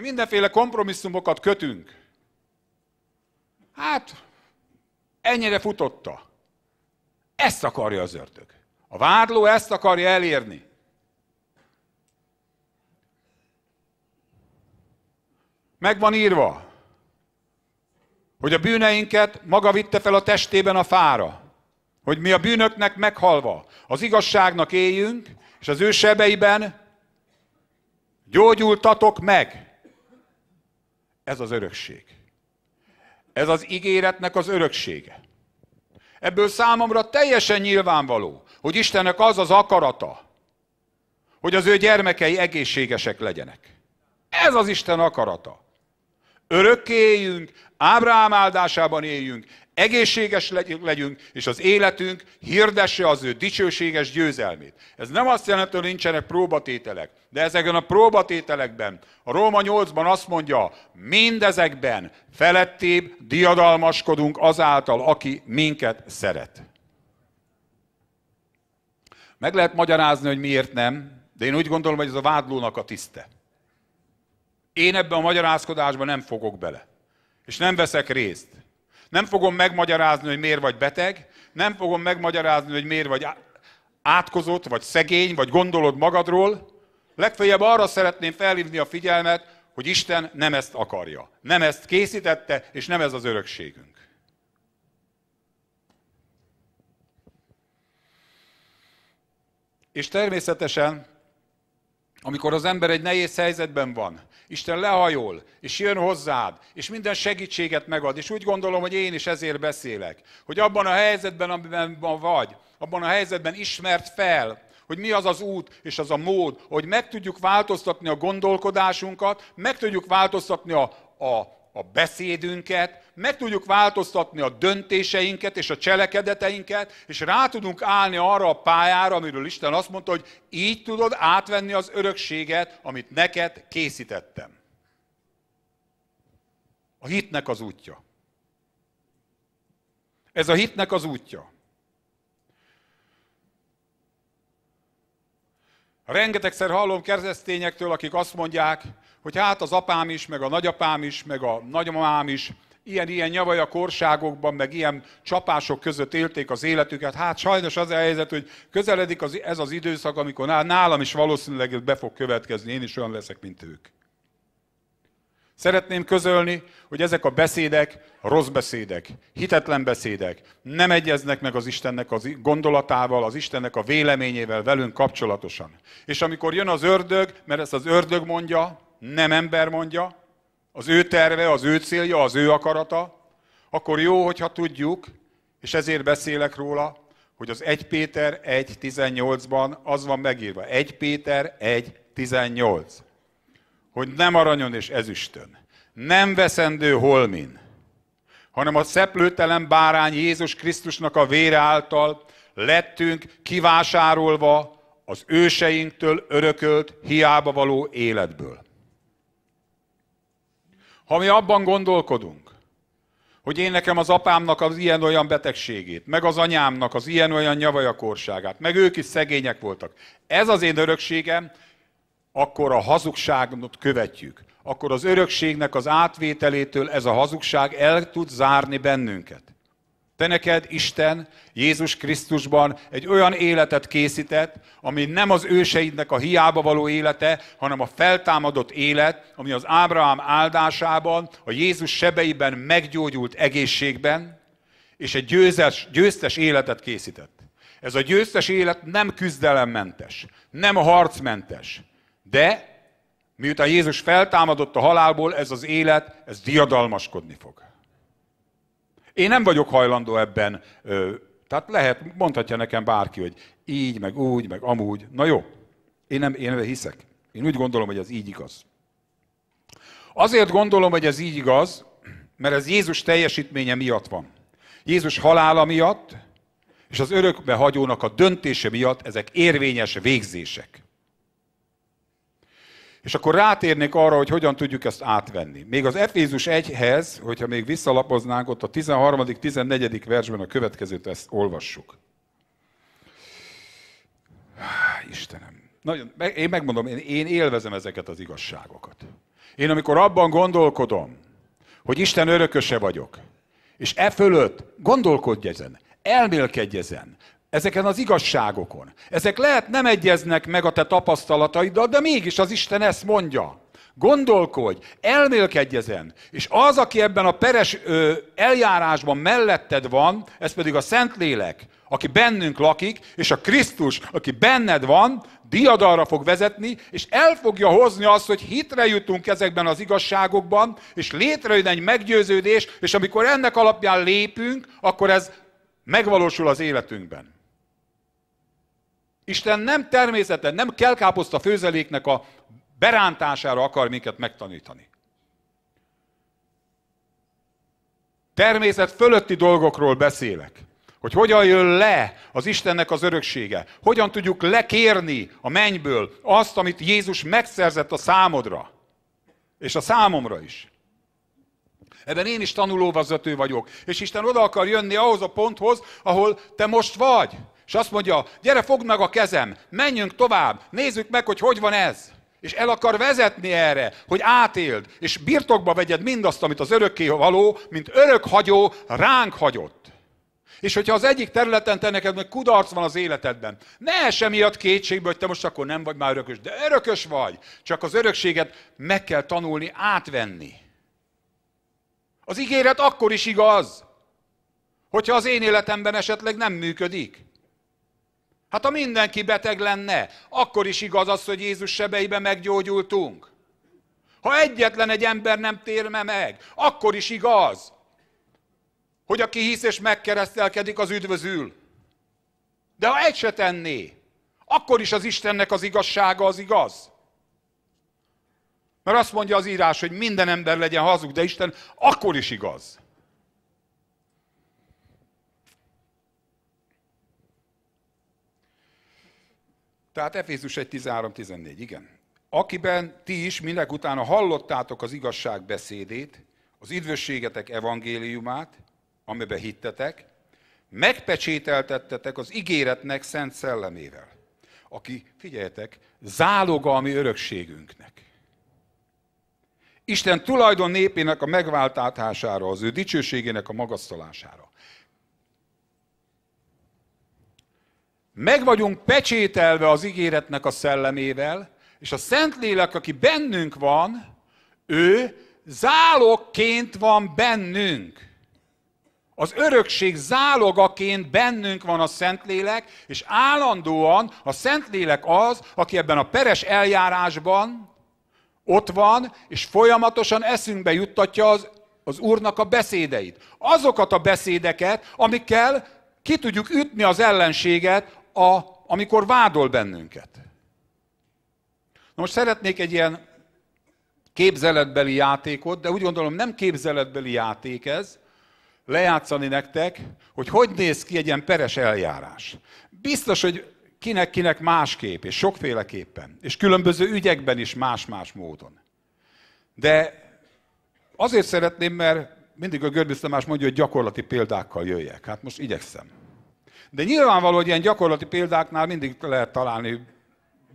Mi mindenféle kompromisszumokat kötünk. Hát, ennyire futotta. Ezt akarja az ördög. A vádló ezt akarja elérni. Meg van írva, hogy a bűneinket maga vitte fel a testében a fára, hogy mi a bűnöknek meghalva az igazságnak éljünk, és az ő sebeiben gyógyultatok meg. Ez az örökség. Ez az ígéretnek az öröksége. Ebből számomra teljesen nyilvánvaló, hogy Istennek az az akarata, hogy az ő gyermekei egészségesek legyenek. Ez az Isten akarata. Örökké éljünk, Ábrahám áldásában éljünk, egészséges legyünk, és az életünk hirdesse az ő dicsőséges győzelmét. Ez nem azt jelenti, hogy nincsenek próbatételek, de ezeken a próbatételekben, a Róma 8-ban azt mondja, mindezekben felettébb diadalmaskodunk azáltal, aki minket szeret. Meg lehet magyarázni, hogy miért nem, de én úgy gondolom, hogy ez a vádlónak a tiszte. Én ebben a magyarázkodásban nem fogok bele, és nem veszek részt. Nem fogom megmagyarázni, hogy miért vagy beteg, nem fogom megmagyarázni, hogy miért vagy átkozott, vagy szegény, vagy gondolod magadról. Legfeljebb arra szeretném felhívni a figyelmet, hogy Isten nem ezt akarja. Nem ezt készítette, és nem ez az örökségünk. És természetesen amikor az ember egy nehéz helyzetben van, Isten lehajol, és jön hozzád, és minden segítséget megad, és úgy gondolom, hogy én is ezért beszélek, hogy abban a helyzetben, amiben vagy, abban a helyzetben ismert fel, hogy mi az az út és az a mód, hogy meg tudjuk változtatni a gondolkodásunkat, meg tudjuk változtatni a, a, a beszédünket, meg tudjuk változtatni a döntéseinket és a cselekedeteinket, és rá tudunk állni arra a pályára, amiről Isten azt mondta, hogy így tudod átvenni az örökséget, amit neked készítettem. A hitnek az útja. Ez a hitnek az útja. Rengetegszer hallom keresztényektől, akik azt mondják, hogy hát az apám is, meg a nagyapám is, meg a nagymamám is ilyen-ilyen nyavaja korságokban, meg ilyen csapások között élték az életüket. Hát sajnos az a helyzet, hogy közeledik az, ez az időszak, amikor nálam is valószínűleg be fog következni, én is olyan leszek, mint ők. Szeretném közölni, hogy ezek a beszédek rossz beszédek, hitetlen beszédek, nem egyeznek meg az Istennek az gondolatával, az Istennek a véleményével velünk kapcsolatosan. És amikor jön az ördög, mert ezt az ördög mondja, nem ember mondja, az ő terve, az ő célja, az ő akarata, akkor jó, hogyha tudjuk, és ezért beszélek róla, hogy az 1 Péter 1.18-ban az van megírva. 1 Péter 1.18. Hogy nem aranyon és ezüstön, nem veszendő holmin, hanem a szeplőtelen bárány Jézus Krisztusnak a vére által lettünk kivásárolva az őseinktől örökölt hiába való életből. Ha mi abban gondolkodunk, hogy én nekem az apámnak az ilyen-olyan betegségét, meg az anyámnak az ilyen-olyan nyavajakorságát, meg ők is szegények voltak. Ez az én örökségem, akkor a hazugságot követjük. Akkor az örökségnek az átvételétől ez a hazugság el tud zárni bennünket. Te neked Isten Jézus Krisztusban egy olyan életet készített, ami nem az őseidnek a hiába való élete, hanem a feltámadott élet, ami az Ábrahám áldásában, a Jézus sebeiben meggyógyult egészségben, és egy győzes, győztes életet készített. Ez a győztes élet nem küzdelemmentes, nem harcmentes, de miután Jézus feltámadott a halálból, ez az élet, ez diadalmaskodni fog. Én nem vagyok hajlandó ebben. Tehát lehet, mondhatja nekem bárki, hogy így, meg úgy, meg amúgy. Na jó, én nem én hiszek. Én úgy gondolom, hogy ez így igaz. Azért gondolom, hogy ez így igaz, mert ez Jézus teljesítménye miatt van. Jézus halála miatt, és az örökbehagyónak a döntése miatt ezek érvényes végzések. És akkor rátérnék arra, hogy hogyan tudjuk ezt átvenni. Még az Efézus 1-hez, hogyha még visszalapoznánk, ott a 13.-14. versben a következőt ezt olvassuk. Istenem. Nagyon, én megmondom, én, én élvezem ezeket az igazságokat. Én amikor abban gondolkodom, hogy Isten örököse vagyok, és e fölött gondolkodj ezen, elmélkedj ezen, ezeken az igazságokon. Ezek lehet nem egyeznek meg a te tapasztalataiddal, de mégis az Isten ezt mondja. Gondolkodj, elmélkedj ezen, és az, aki ebben a peres ö, eljárásban melletted van, ez pedig a Szentlélek, aki bennünk lakik, és a Krisztus, aki benned van, diadalra fog vezetni, és el fogja hozni azt, hogy hitre jutunk ezekben az igazságokban, és létrejön egy meggyőződés, és amikor ennek alapján lépünk, akkor ez megvalósul az életünkben. Isten nem természeten, nem kell káposzta főzeléknek a berántására akar minket megtanítani. Természet fölötti dolgokról beszélek. Hogy hogyan jön le az Istennek az öröksége. Hogyan tudjuk lekérni a mennyből azt, amit Jézus megszerzett a számodra. És a számomra is. Ebben én is tanulóvezető vagyok. És Isten oda akar jönni ahhoz a ponthoz, ahol te most vagy. És azt mondja, gyere, fogd meg a kezem, menjünk tovább, nézzük meg, hogy hogy van ez. És el akar vezetni erre, hogy átéld, és birtokba vegyed mindazt, amit az örökké való, mint örökhagyó ránk hagyott. És hogyha az egyik területen te neked kudarc van az életedben, ne esse miatt kétségbe, hogy te most akkor nem vagy már örökös, de örökös vagy, csak az örökséget meg kell tanulni átvenni. Az ígéret akkor is igaz, hogyha az én életemben esetleg nem működik. Hát ha mindenki beteg lenne, akkor is igaz az, hogy Jézus sebeibe meggyógyultunk. Ha egyetlen egy ember nem térne meg, akkor is igaz, hogy aki hisz és megkeresztelkedik, az üdvözül. De ha egy se tenné, akkor is az Istennek az igazsága az igaz. Mert azt mondja az írás, hogy minden ember legyen hazug, de Isten akkor is igaz. Tehát Efézus 14, igen. Akiben ti is minek utána hallottátok az igazság beszédét, az üdvösségetek evangéliumát, amiben hittetek, megpecsételtettetek az ígéretnek szent szellemével, aki, figyeljetek, záloga a mi örökségünknek. Isten tulajdon népének a megváltátására, az ő dicsőségének a magasztalására. Meg vagyunk pecsételve az ígéretnek a szellemével, és a Szentlélek, aki bennünk van, ő zálogként van bennünk. Az örökség zálogaként bennünk van a Szentlélek, és állandóan a Szentlélek az, aki ebben a peres eljárásban ott van, és folyamatosan eszünkbe juttatja az, az Úrnak a beszédeit. Azokat a beszédeket, amikkel ki tudjuk ütni az ellenséget a, amikor vádol bennünket. Na most szeretnék egy ilyen képzeletbeli játékot, de úgy gondolom nem képzeletbeli játék ez, lejátszani nektek, hogy hogy néz ki egy ilyen peres eljárás. Biztos, hogy kinek-kinek másképp, és sokféleképpen, és különböző ügyekben is más-más módon. De azért szeretném, mert mindig a Görbis Tamás mondja, hogy gyakorlati példákkal jöjjek. Hát most igyekszem. De nyilvánvaló, hogy ilyen gyakorlati példáknál mindig lehet találni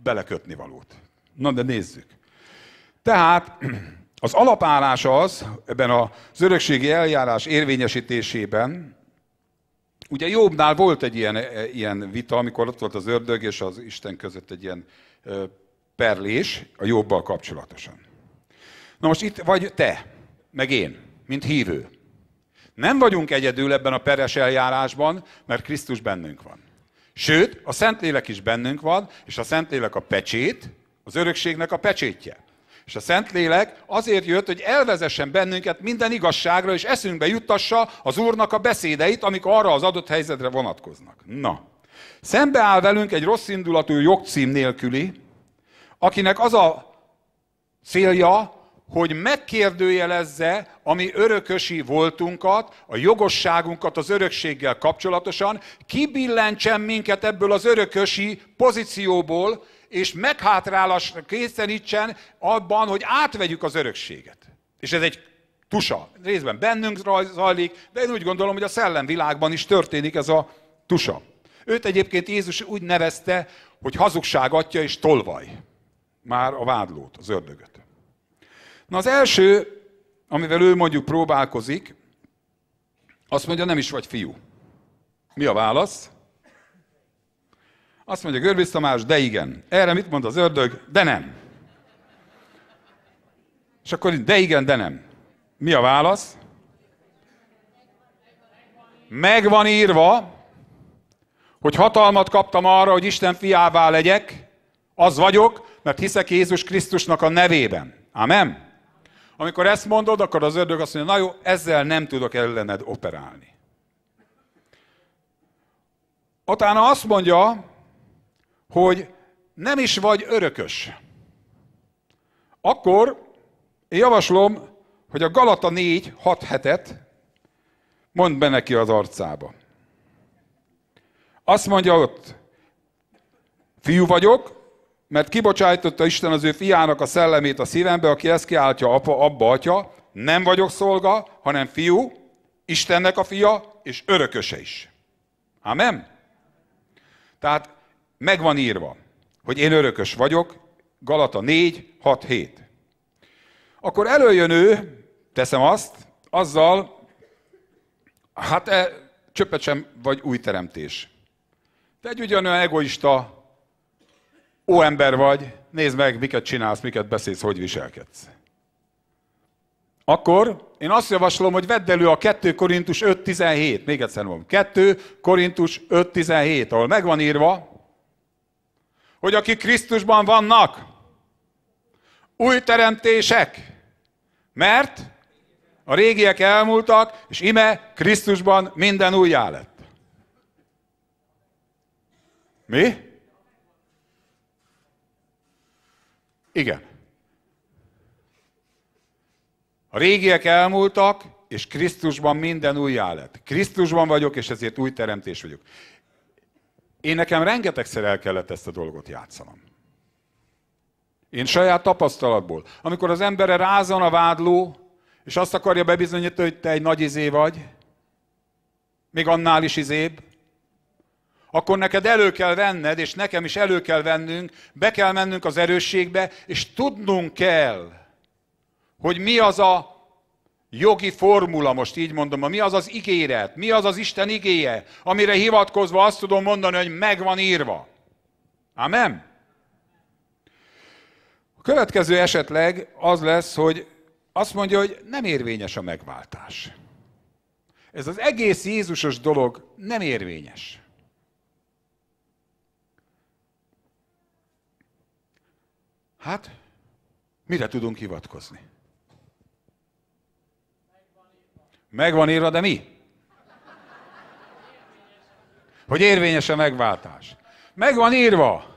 belekötni valót. Na de nézzük. Tehát az alapállás az, ebben az örökségi eljárás érvényesítésében, ugye Jobbnál volt egy ilyen, e, ilyen vita, amikor ott volt az ördög és az Isten között egy ilyen perlés a jobbal kapcsolatosan. Na most itt vagy te, meg én, mint hívő. Nem vagyunk egyedül ebben a peres eljárásban, mert Krisztus bennünk van. Sőt, a Szentlélek is bennünk van, és a Szentlélek a pecsét, az örökségnek a pecsétje. És a Szentlélek azért jött, hogy elvezessen bennünket minden igazságra, és eszünkbe juttassa az Úrnak a beszédeit, amik arra az adott helyzetre vonatkoznak. Na, szembe áll velünk egy rossz indulatú jogcím nélküli, akinek az a célja, hogy megkérdőjelezze a mi örökösi voltunkat, a jogosságunkat az örökséggel kapcsolatosan, kibillentsen minket ebből az örökösi pozícióból, és meghátrálás készenítsen abban, hogy átvegyük az örökséget. És ez egy tusa. Részben bennünk zajlik, de én úgy gondolom, hogy a szellemvilágban is történik ez a tusa. Őt egyébként Jézus úgy nevezte, hogy hazugság atya és tolvaj. Már a vádlót, az ördögöt. Na az első, amivel ő mondjuk próbálkozik, azt mondja, nem is vagy fiú. Mi a válasz? Azt mondja Görbis Tamás, de igen. Erre mit mond az ördög? De nem. És akkor de igen, de nem. Mi a válasz? Meg van írva, hogy hatalmat kaptam arra, hogy Isten fiává legyek, az vagyok, mert hiszek Jézus Krisztusnak a nevében. Amen? Amikor ezt mondod, akkor az ördög azt mondja, na jó, ezzel nem tudok ellened operálni. Utána azt mondja, hogy nem is vagy örökös. Akkor én javaslom, hogy a Galata 4, 6 hetet mondd be neki az arcába. Azt mondja ott, fiú vagyok, mert kibocsájtotta Isten az ő fiának a szellemét a szívembe, aki ezt kiáltja, apa, abba, atya, nem vagyok szolga, hanem fiú, Istennek a fia, és örököse is. Amen? Tehát megvan írva, hogy én örökös vagyok, Galata 4, 6, 7. Akkor előjön ő, teszem azt, azzal, hát e, csöppet sem vagy új teremtés. Te egy ugyanolyan egoista Ó ember vagy, nézd meg, miket csinálsz, miket beszélsz, hogy viselkedsz. Akkor én azt javaslom, hogy vedd elő a 2 Korintus 5.17. Még egyszer mondom. 2 Korintus 5.17, ahol megvan írva, hogy akik Krisztusban vannak, új teremtések, mert a régiek elmúltak, és ime Krisztusban minden újjá lett. Mi? Igen. A régiek elmúltak, és Krisztusban minden újjá lett. Krisztusban vagyok, és ezért új teremtés vagyok. Én nekem rengetegszer el kellett ezt a dolgot játszanom. Én saját tapasztalatból. Amikor az emberre rázan a vádló, és azt akarja bebizonyítani, hogy te egy nagy izé vagy, még annál is izébb, akkor neked elő kell venned, és nekem is elő kell vennünk, be kell mennünk az erősségbe, és tudnunk kell, hogy mi az a jogi formula, most így mondom, mi az az ígéret, mi az az Isten igéje, amire hivatkozva azt tudom mondani, hogy meg van írva. Amen? A következő esetleg az lesz, hogy azt mondja, hogy nem érvényes a megváltás. Ez az egész Jézusos dolog nem érvényes. Hát, mire tudunk hivatkozni? Megvan írva, de mi? Hogy érvényes a megváltás. Megvan írva,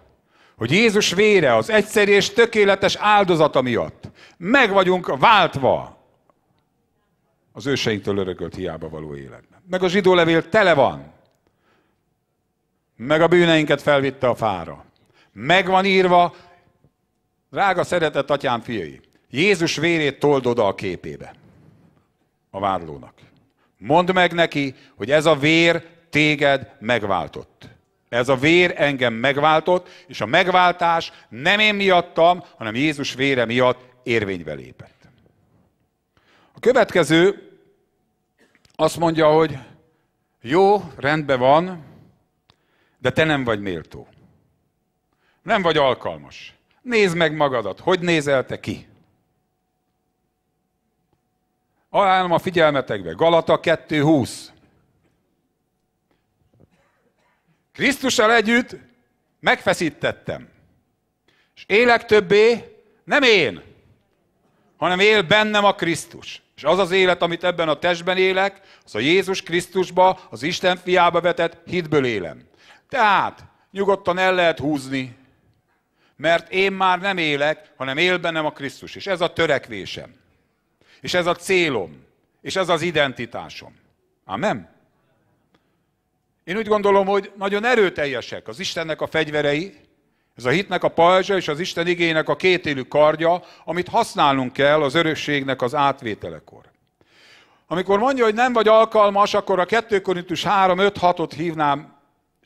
hogy Jézus vére az egyszerű és tökéletes áldozata miatt meg vagyunk váltva az őseinktől örökölt hiába való életben. Meg a zsidó levél tele van. Meg a bűneinket felvitte a fára. Meg van írva, Drága szeretett atyám fiai, Jézus vérét told oda a képébe, a vádlónak. Mondd meg neki, hogy ez a vér téged megváltott. Ez a vér engem megváltott, és a megváltás nem én miattam, hanem Jézus vére miatt érvénybe lépett. A következő azt mondja, hogy jó, rendben van, de te nem vagy méltó. Nem vagy alkalmas. Nézd meg magadat, hogy nézel te ki? Ajánlom a figyelmetekbe, Galata 2.20. Krisztussal együtt megfeszítettem. És élek többé, nem én, hanem él bennem a Krisztus. És az az élet, amit ebben a testben élek, az a Jézus Krisztusba, az Isten fiába vetett hitből élem. Tehát nyugodtan el lehet húzni mert én már nem élek, hanem él bennem a Krisztus. És ez a törekvésem. És ez a célom. És ez az identitásom. Amen? Én úgy gondolom, hogy nagyon erőteljesek az Istennek a fegyverei, ez a hitnek a pajzsa és az Isten igének a kétélű kardja, amit használnunk kell az örökségnek az átvételekor. Amikor mondja, hogy nem vagy alkalmas, akkor a 2 Korintus 3, 5, 6-ot hívnám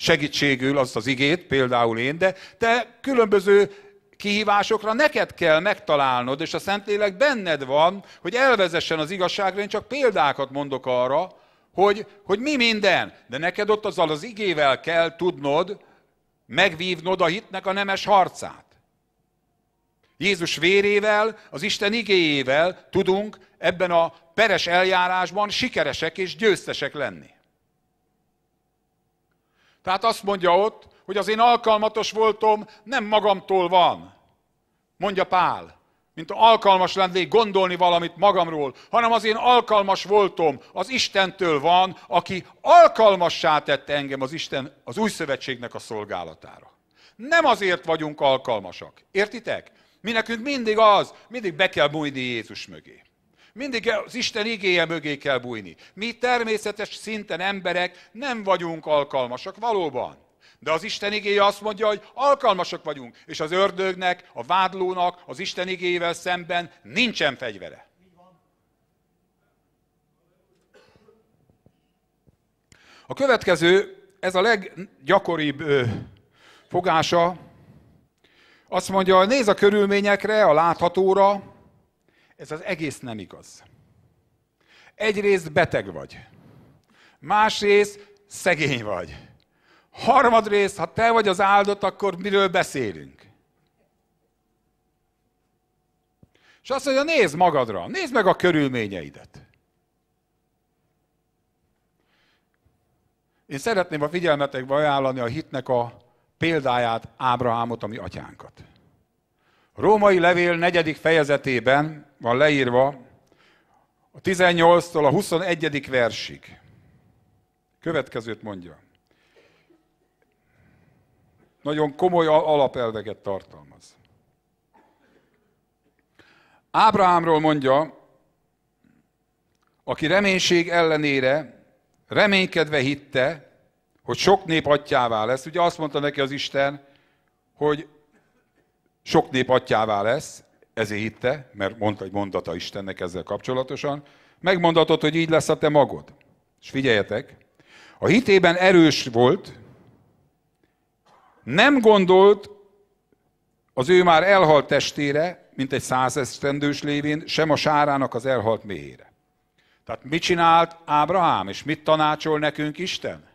segítségül azt az igét, például én, de te különböző kihívásokra neked kell megtalálnod, és a Szentlélek benned van, hogy elvezessen az igazságra, én csak példákat mondok arra, hogy, hogy mi minden, de neked ott azzal az igével kell tudnod megvívnod a hitnek a nemes harcát. Jézus vérével, az Isten igéjével tudunk ebben a peres eljárásban sikeresek és győztesek lenni. Tehát azt mondja ott, hogy az én alkalmatos voltom nem magamtól van, mondja Pál, mint alkalmas lennék gondolni valamit magamról, hanem az én alkalmas voltom az Istentől van, aki alkalmassá tette engem az Isten az új szövetségnek a szolgálatára. Nem azért vagyunk alkalmasak. Értitek? Mi nekünk mindig az, mindig be kell bújni Jézus mögé. Mindig az Isten igéje mögé kell bújni. Mi természetes szinten emberek nem vagyunk alkalmasak, valóban. De az Isten igéje azt mondja, hogy alkalmasak vagyunk, és az ördögnek, a vádlónak, az Isten igével szemben nincsen fegyvere. A következő, ez a leggyakoribb ö, fogása, azt mondja, néz a körülményekre, a láthatóra, ez az egész nem igaz. Egyrészt beteg vagy. Másrészt szegény vagy. Harmadrészt, ha te vagy az áldott, akkor miről beszélünk? És azt mondja, nézd magadra, nézd meg a körülményeidet. Én szeretném a figyelmetekbe ajánlani a hitnek a példáját, Ábrahámot, ami atyánkat. Római levél negyedik fejezetében van leírva a 18-tól a 21. versig. Következőt mondja. Nagyon komoly alapelveket tartalmaz. Ábrahámról mondja, aki reménység ellenére reménykedve hitte, hogy sok nép atyává lesz. Ugye azt mondta neki az Isten, hogy sok nép atyává lesz, ezért hitte, mert mondta egy mondata Istennek ezzel kapcsolatosan, megmondatott, hogy így lesz a te magod. És figyeljetek, a hitében erős volt, nem gondolt az ő már elhalt testére, mint egy százesztendős lévén, sem a sárának az elhalt méhére. Tehát mit csinált Ábrahám, és mit tanácsol nekünk Isten?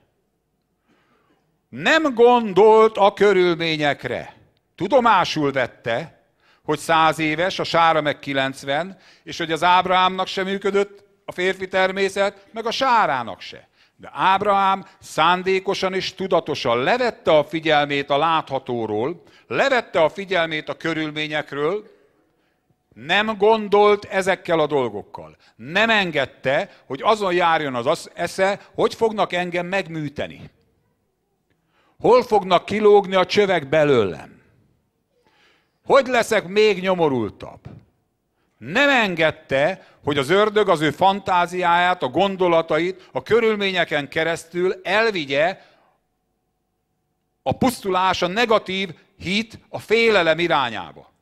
Nem gondolt a körülményekre tudomásul vette, hogy száz éves, a sára meg 90, és hogy az Ábrahámnak sem működött a férfi természet, meg a sárának se. De Ábrahám szándékosan és tudatosan levette a figyelmét a láthatóról, levette a figyelmét a körülményekről, nem gondolt ezekkel a dolgokkal. Nem engedte, hogy azon járjon az esze, hogy fognak engem megműteni. Hol fognak kilógni a csövek belőlem. Hogy leszek még nyomorultabb? Nem engedte, hogy az ördög az ő fantáziáját, a gondolatait a körülményeken keresztül elvigye a pusztulás, a negatív hit, a félelem irányába.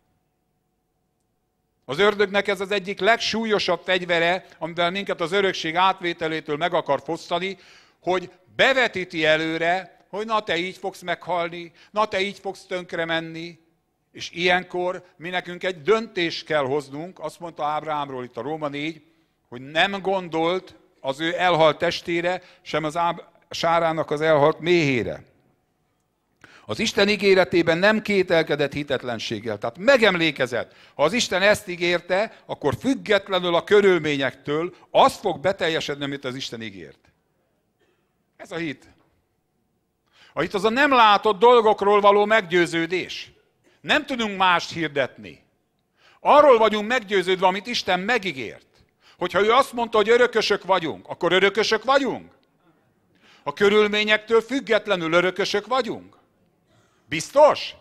Az ördögnek ez az egyik legsúlyosabb fegyvere, amivel minket az örökség átvételétől meg akar fosztani, hogy bevetíti előre, hogy na te így fogsz meghalni, na te így fogsz tönkre menni, és ilyenkor mi nekünk egy döntést kell hoznunk, azt mondta Ábrámról itt a Róma 4, hogy nem gondolt az ő elhalt testére, sem az áb- sárának az elhalt méhére. Az Isten ígéretében nem kételkedett hitetlenséggel, tehát megemlékezett. Ha az Isten ezt ígérte, akkor függetlenül a körülményektől azt fog beteljesedni, amit az Isten ígért. Ez a hit. A hit az a nem látott dolgokról való meggyőződés. Nem tudunk mást hirdetni. Arról vagyunk meggyőződve, amit Isten megígért. Hogyha ő azt mondta, hogy örökösök vagyunk, akkor örökösök vagyunk. A körülményektől függetlenül örökösök vagyunk. Biztos?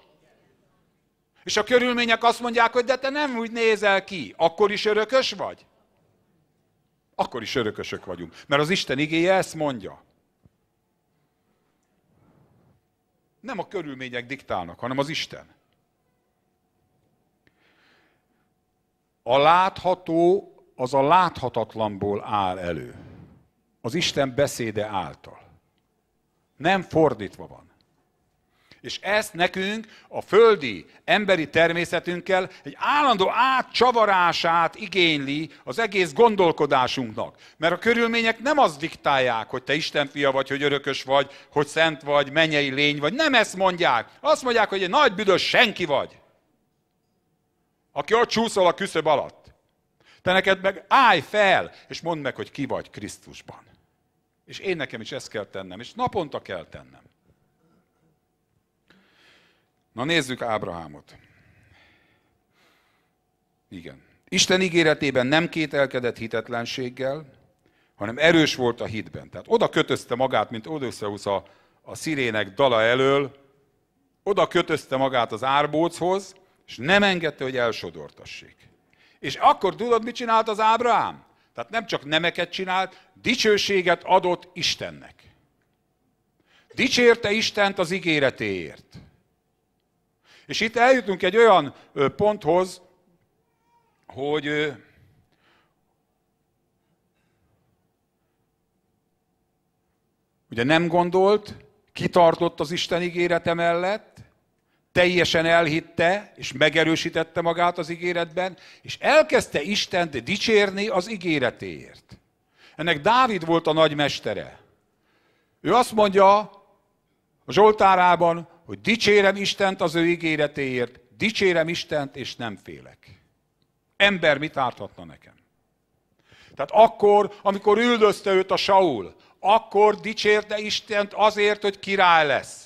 És a körülmények azt mondják, hogy de te nem úgy nézel ki, akkor is örökös vagy? Akkor is örökösök vagyunk, mert az Isten igéje ezt mondja. Nem a körülmények diktálnak, hanem az Isten. A látható az a láthatatlanból áll elő. Az Isten beszéde által. Nem fordítva van. És ezt nekünk a földi, emberi természetünkkel egy állandó átcsavarását igényli az egész gondolkodásunknak. Mert a körülmények nem azt diktálják, hogy te Isten fia vagy, hogy örökös vagy, hogy szent vagy, menyei lény vagy. Nem ezt mondják. Azt mondják, hogy egy nagy büdös senki vagy aki ott csúszol a küszöb alatt. Te neked meg állj fel, és mondd meg, hogy ki vagy Krisztusban. És én nekem is ezt kell tennem, és naponta kell tennem. Na nézzük Ábrahámot. Igen. Isten ígéretében nem kételkedett hitetlenséggel, hanem erős volt a hitben. Tehát oda kötözte magát, mint Odysseus a, a szirének dala elől, oda kötözte magát az árbóchoz, és nem engedte, hogy elsodortassék. És akkor tudod, mit csinált az Ábrahám? Tehát nem csak nemeket csinált, dicsőséget adott Istennek. Dicsérte Istent az ígéretéért. És itt eljutunk egy olyan ponthoz, hogy ugye nem gondolt, kitartott az Isten ígérete mellett, teljesen elhitte, és megerősítette magát az ígéretben, és elkezdte Istent dicsérni az ígéretéért. Ennek Dávid volt a nagy mestere. Ő azt mondja a Zsoltárában, hogy dicsérem Istent az ő ígéretéért, dicsérem Istent, és nem félek. Ember mit árthatna nekem? Tehát akkor, amikor üldözte őt a Saul, akkor dicsérte Istent azért, hogy király lesz.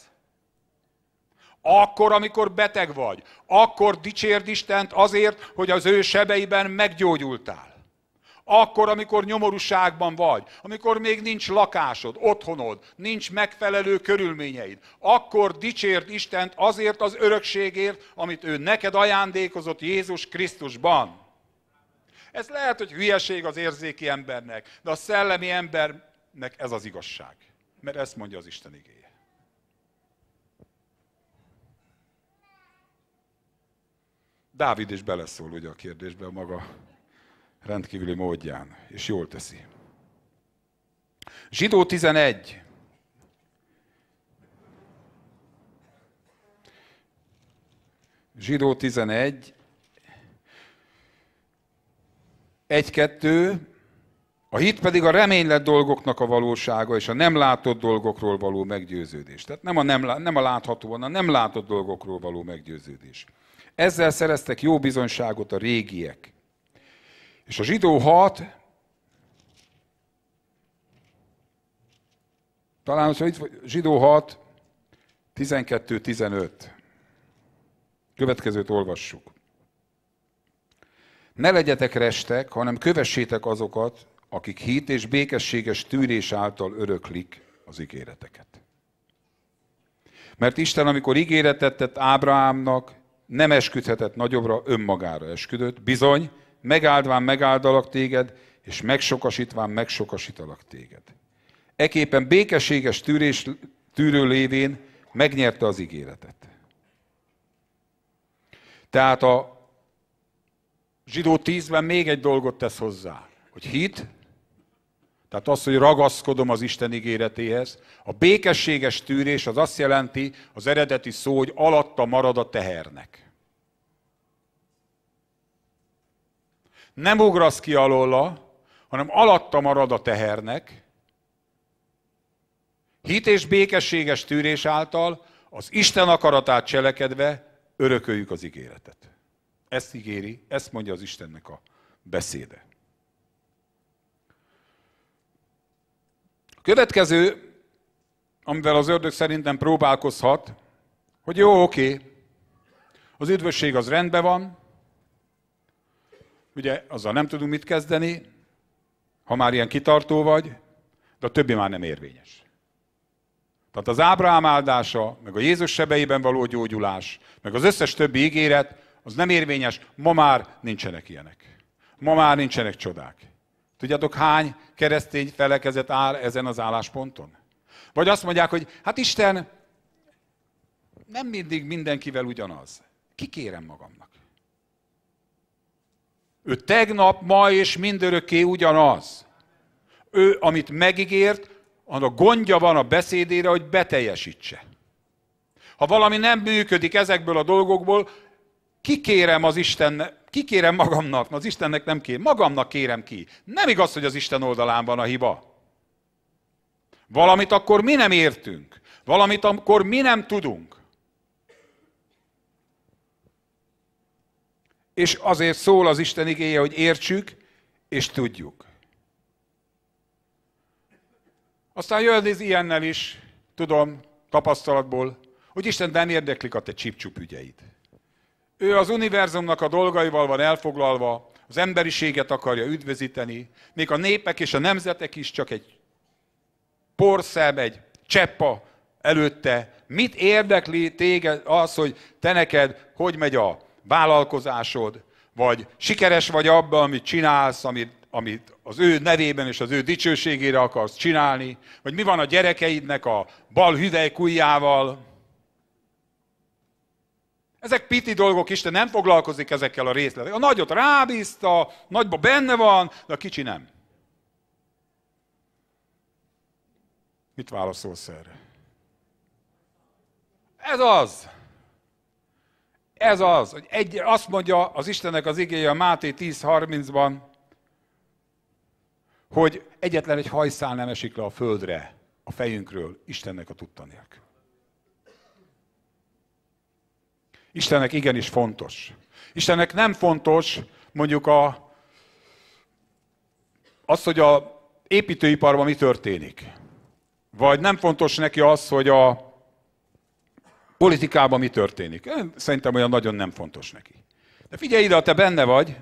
Akkor, amikor beteg vagy, akkor dicsérd Istent azért, hogy az ő sebeiben meggyógyultál. Akkor, amikor nyomorúságban vagy, amikor még nincs lakásod, otthonod, nincs megfelelő körülményeid, akkor dicsérd Istent azért az örökségért, amit ő neked ajándékozott Jézus Krisztusban. Ez lehet, hogy hülyeség az érzéki embernek, de a szellemi embernek ez az igazság. Mert ezt mondja az Isten igéje. Dávid is beleszól ugye a kérdésbe a maga rendkívüli módján, és jól teszi. Zsidó 11. Zsidó 11. Egy-kettő, A hit pedig a reménylet dolgoknak a valósága és a nem látott dolgokról való meggyőződés. Tehát nem a, nem, nem a hanem a nem látott dolgokról való meggyőződés. Ezzel szereztek jó bizonyságot a régiek. És a zsidó hat, talán, hogyha itt zsidó hat, 12-15. Következőt olvassuk. Ne legyetek restek, hanem kövessétek azokat, akik hit és békességes tűrés által öröklik az ígéreteket. Mert Isten, amikor ígéretet tett Ábrahámnak, nem esküdhetett nagyobbra, önmagára esküdött, bizony, megáldván megáldalak téged, és megsokasítván megsokasítalak téged. Eképpen békességes tűrés, tűrő lévén megnyerte az ígéretet. Tehát a zsidó tízben még egy dolgot tesz hozzá, hogy hit, tehát az, hogy ragaszkodom az Isten ígéretéhez. A békességes tűrés az azt jelenti az eredeti szó, hogy alatta marad a tehernek. Nem ugrasz ki alóla, hanem alatta marad a tehernek. Hit és békességes tűrés által az Isten akaratát cselekedve örököljük az ígéretet. Ezt ígéri, ezt mondja az Istennek a beszéde. Következő, amivel az ördög szerintem próbálkozhat, hogy jó, oké, az üdvösség az rendben van, ugye azzal nem tudunk mit kezdeni, ha már ilyen kitartó vagy, de a többi már nem érvényes. Tehát az Ábrahám áldása, meg a Jézus sebeiben való gyógyulás, meg az összes többi ígéret, az nem érvényes, ma már nincsenek ilyenek. Ma már nincsenek csodák. Tudjátok, hány keresztény felekezet áll ezen az állásponton? Vagy azt mondják, hogy hát Isten nem mindig mindenkivel ugyanaz. Kikérem magamnak. Ő tegnap, ma és mindörökké ugyanaz. Ő, amit megígért, annak gondja van a beszédére, hogy beteljesítse. Ha valami nem működik ezekből a dolgokból, kikérem az Isten Kikérem magamnak, az Istennek nem kér, magamnak kérem ki. Nem igaz, hogy az Isten oldalán van a hiba. Valamit akkor mi nem értünk, valamit akkor mi nem tudunk. És azért szól az Isten igéje, hogy értsük és tudjuk. Aztán jön ez ilyennel is, tudom, tapasztalatból, hogy Isten nem érdeklik a te csipcsup ügyeit. Ő az univerzumnak a dolgaival van elfoglalva, az emberiséget akarja üdvözíteni, még a népek és a nemzetek is csak egy porszem, egy cseppa előtte. Mit érdekli téged az, hogy te neked hogy megy a vállalkozásod, vagy sikeres vagy abban, amit csinálsz, amit, amit az ő nevében és az ő dicsőségére akarsz csinálni, vagy mi van a gyerekeidnek a bal hüvelykujjával, ezek piti dolgok, Isten nem foglalkozik ezekkel a részletekkel. A nagyot rábízta, nagyba benne van, de a kicsi nem. Mit válaszolsz erre? Ez az. Ez az, hogy egy, azt mondja az Istennek az igéje a Máté 10.30-ban, hogy egyetlen egy hajszál nem esik le a földre a fejünkről Istennek a tudta nélkül. Istennek igenis fontos. Istennek nem fontos mondjuk a, az, hogy a építőiparban mi történik. Vagy nem fontos neki az, hogy a politikában mi történik. szerintem olyan nagyon nem fontos neki. De figyelj ide, ha te benne vagy,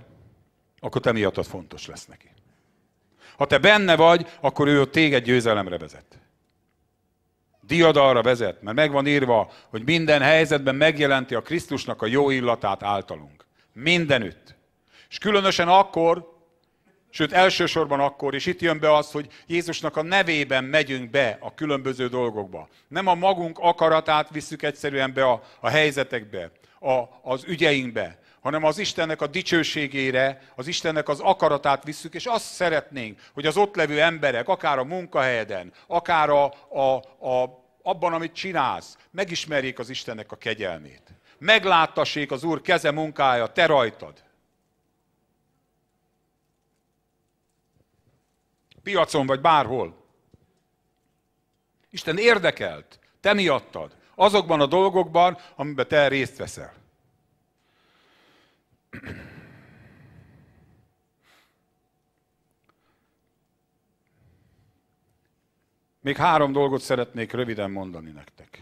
akkor te miattad fontos lesz neki. Ha te benne vagy, akkor ő téged győzelemre vezet diadalra vezet, mert meg van írva, hogy minden helyzetben megjelenti a Krisztusnak a jó illatát általunk. Mindenütt. És különösen akkor, sőt elsősorban akkor, és itt jön be az, hogy Jézusnak a nevében megyünk be a különböző dolgokba. Nem a magunk akaratát visszük egyszerűen be a, a helyzetekbe, a, az ügyeinkbe, hanem az Istennek a dicsőségére, az Istennek az akaratát visszük, és azt szeretnénk, hogy az ott levő emberek, akár a munkahelyeden, akár a, a, a, abban, amit csinálsz, megismerjék az Istennek a kegyelmét. Megláttassék az Úr keze munkája, te rajtad. Piacon vagy bárhol. Isten érdekelt, te miattad, azokban a dolgokban, amiben te részt veszel. Még három dolgot szeretnék röviden mondani nektek.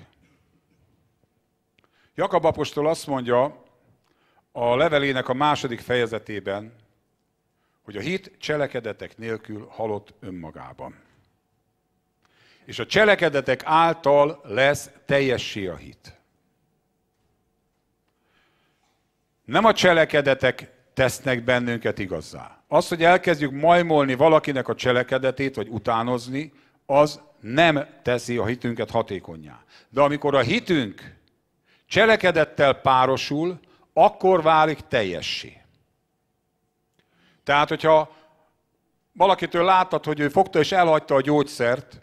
Jakab apostol azt mondja a levelének a második fejezetében, hogy a hit cselekedetek nélkül halott önmagában. És a cselekedetek által lesz teljessé a hit. Nem a cselekedetek tesznek bennünket igazzá. Az, hogy elkezdjük majmolni valakinek a cselekedetét, vagy utánozni, az nem teszi a hitünket hatékonyá. De amikor a hitünk cselekedettel párosul, akkor válik teljessé. Tehát, hogyha valakitől láttad, hogy ő fogta és elhagyta a gyógyszert,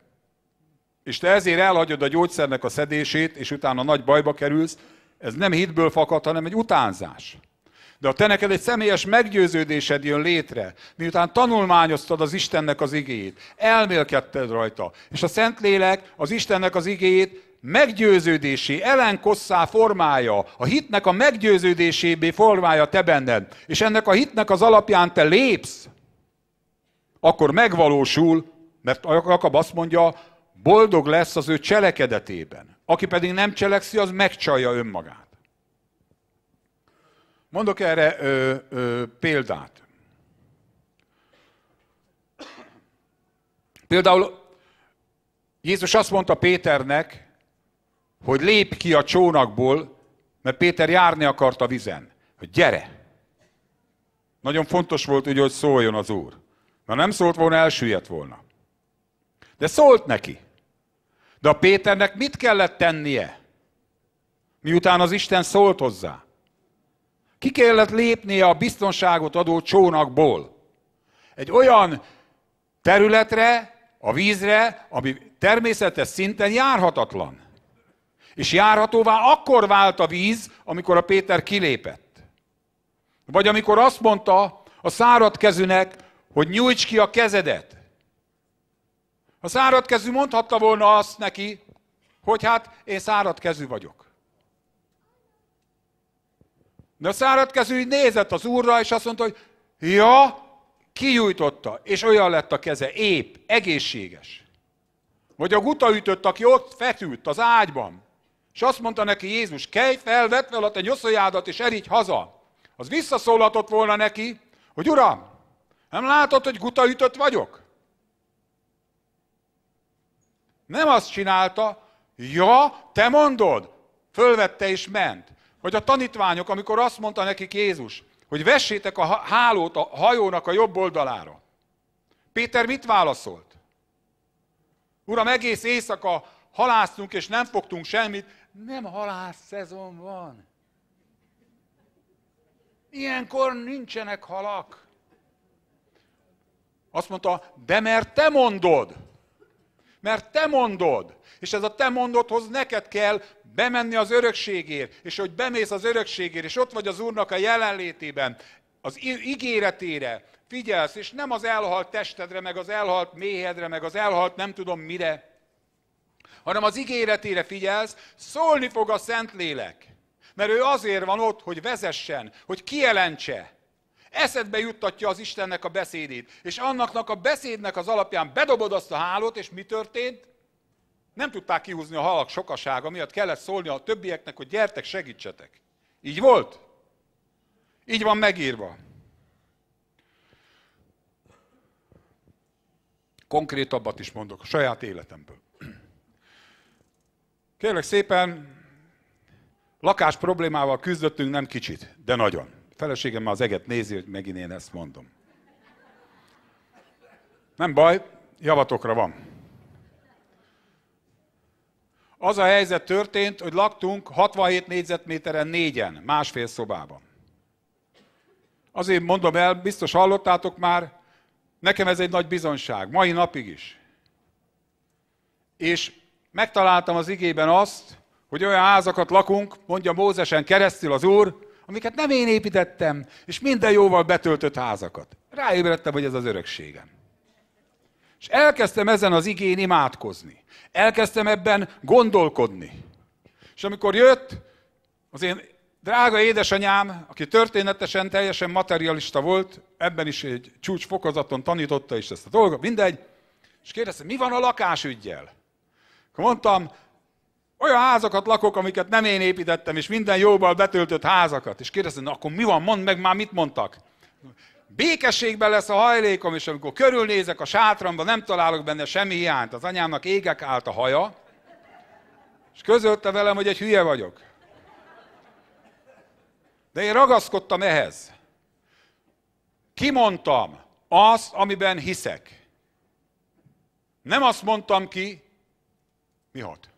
és te ezért elhagyod a gyógyszernek a szedését, és utána nagy bajba kerülsz, ez nem hitből fakad, hanem egy utánzás. De ha te neked egy személyes meggyőződésed jön létre, miután tanulmányoztad az Istennek az igéjét, elmélkedted rajta, és a Szentlélek az Istennek az igéjét meggyőződési ellenkosszá formája, a hitnek a meggyőződésébé formája te benned, és ennek a hitnek az alapján te lépsz, akkor megvalósul, mert Jakab azt mondja, Boldog lesz az ő cselekedetében. Aki pedig nem cselekszi, az megcsalja önmagát. Mondok erre ö, ö, példát. Például Jézus azt mondta Péternek, hogy lép ki a csónakból, mert Péter járni akart a vizen. Hogy gyere! Nagyon fontos volt, hogy szóljon az Úr. Mert nem szólt volna, elsüllyedt volna. De szólt neki. De a Péternek mit kellett tennie? Miután az Isten szólt hozzá. Ki kellett lépnie a biztonságot adó csónakból? Egy olyan területre, a vízre, ami természetes szinten járhatatlan. És járhatóvá akkor vált a víz, amikor a Péter kilépett. Vagy amikor azt mondta a szárad hogy nyújts ki a kezedet. A száradkezű mondhatta volna azt neki, hogy hát én száradkezű vagyok. De a száradkezű így nézett az úrra, és azt mondta, hogy ja, kigyújtotta, és olyan lett a keze, ép, egészséges. Vagy a guta ütött, aki ott feküdt az ágyban, és azt mondta neki Jézus, kelj fel, vedd fel a te nyoszójádat, és erígy haza. Az visszaszólhatott volna neki, hogy uram, nem látod, hogy guta ütött vagyok? Nem azt csinálta, ja, te mondod, fölvette és ment. Hogy a tanítványok, amikor azt mondta nekik Jézus, hogy vessétek a hálót a hajónak a jobb oldalára. Péter mit válaszolt? Uram, egész éjszaka halásztunk, és nem fogtunk semmit. Nem halász szezon van. Ilyenkor nincsenek halak. Azt mondta, de mert te mondod. Mert te mondod, és ez a te mondodhoz neked kell bemenni az örökségért, és hogy bemész az örökségért, és ott vagy az Úrnak a jelenlétében, az ígéretére figyelsz, és nem az elhalt testedre, meg az elhalt méhedre, meg az elhalt nem tudom mire, hanem az ígéretére figyelsz, szólni fog a Szentlélek. Mert ő azért van ott, hogy vezessen, hogy kielentse, Eszedbe juttatja az Istennek a beszédét. És annaknak a beszédnek az alapján bedobod azt a hálót, és mi történt? Nem tudták kihúzni a halak sokasága miatt, kellett szólni a többieknek, hogy gyertek, segítsetek. Így volt? Így van megírva. Konkrétabbat is mondok, a saját életemből. Kérlek szépen, lakás problémával küzdöttünk nem kicsit, de nagyon feleségem már az eget nézi, hogy megint én ezt mondom. Nem baj, javatokra van. Az a helyzet történt, hogy laktunk 67 négyzetméteren négyen, másfél szobában. Azért mondom el, biztos hallottátok már, nekem ez egy nagy bizonság, mai napig is. És megtaláltam az igében azt, hogy olyan házakat lakunk, mondja Mózesen keresztül az Úr, amiket nem én építettem, és minden jóval betöltött házakat. Ráébredtem, hogy ez az örökségem. És elkezdtem ezen az igén imádkozni. Elkezdtem ebben gondolkodni. És amikor jött az én drága édesanyám, aki történetesen teljesen materialista volt, ebben is egy csúcsfokozaton tanította is ezt a dolgot, mindegy, és kérdezte, mi van a lakásügyjel? Akkor mondtam, olyan házakat lakok, amiket nem én építettem, és minden jóval betöltött házakat. És kérdezem, akkor mi van, mondd meg már, mit mondtak? Békességben lesz a hajlékom, és amikor körülnézek a sátramban, nem találok benne semmi hiányt. Az anyámnak égek állt a haja, és közölte velem, hogy egy hülye vagyok. De én ragaszkodtam ehhez. Kimondtam azt, amiben hiszek. Nem azt mondtam ki, mi hat?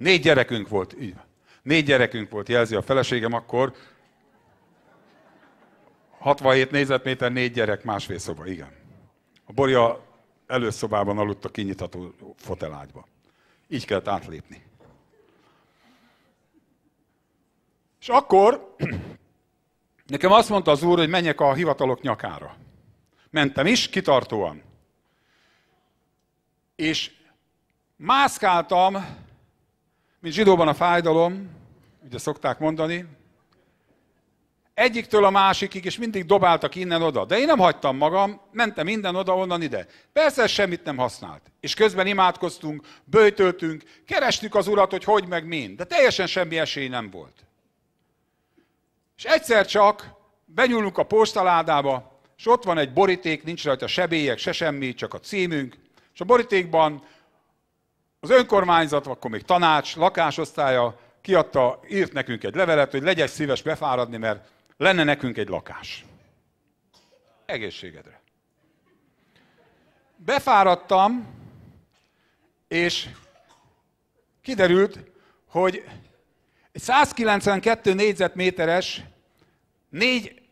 Négy gyerekünk volt, így Négy gyerekünk volt, jelzi a feleségem akkor. 67 négyzetméter, négy gyerek, másfél szoba, igen. A borja előszobában aludt a kinyitató fotelágyba. Így kellett átlépni. És akkor nekem azt mondta az úr, hogy menjek a hivatalok nyakára. Mentem is, kitartóan. És mászkáltam mint zsidóban a fájdalom, ugye szokták mondani, egyiktől a másikig, és mindig dobáltak innen-oda. De én nem hagytam magam, mentem minden oda onnan-ide. Persze ez semmit nem használt. És közben imádkoztunk, böjtöltünk, kerestük az urat, hogy hogy meg mind. De teljesen semmi esély nem volt. És egyszer csak benyúlunk a postaládába, és ott van egy boríték, nincs rajta se se semmi, csak a címünk. És a borítékban az önkormányzat, akkor még tanács, lakásosztálya kiadta, írt nekünk egy levelet, hogy legyen szíves befáradni, mert lenne nekünk egy lakás. Egészségedre. Befáradtam, és kiderült, hogy egy 192 négyzetméteres, négy,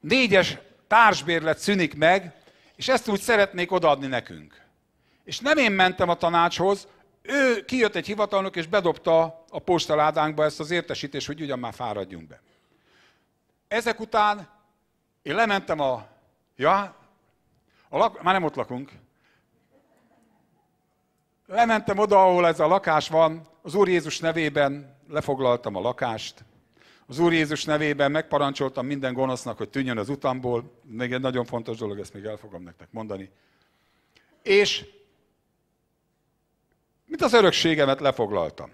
négyes társbérlet szűnik meg, és ezt úgy szeretnék odaadni nekünk. És nem én mentem a tanácshoz, ő kijött egy hivatalnok, és bedobta a postaládánkba ezt az értesítést, hogy ugyan már fáradjunk be. Ezek után én lementem a... Ja, a lak, már nem ott lakunk. Lementem oda, ahol ez a lakás van, az Úr Jézus nevében lefoglaltam a lakást, az Úr Jézus nevében megparancsoltam minden gonosznak, hogy tűnjön az utamból. Még egy nagyon fontos dolog, ezt még el fogom nektek mondani. És mint az örökségemet lefoglaltam.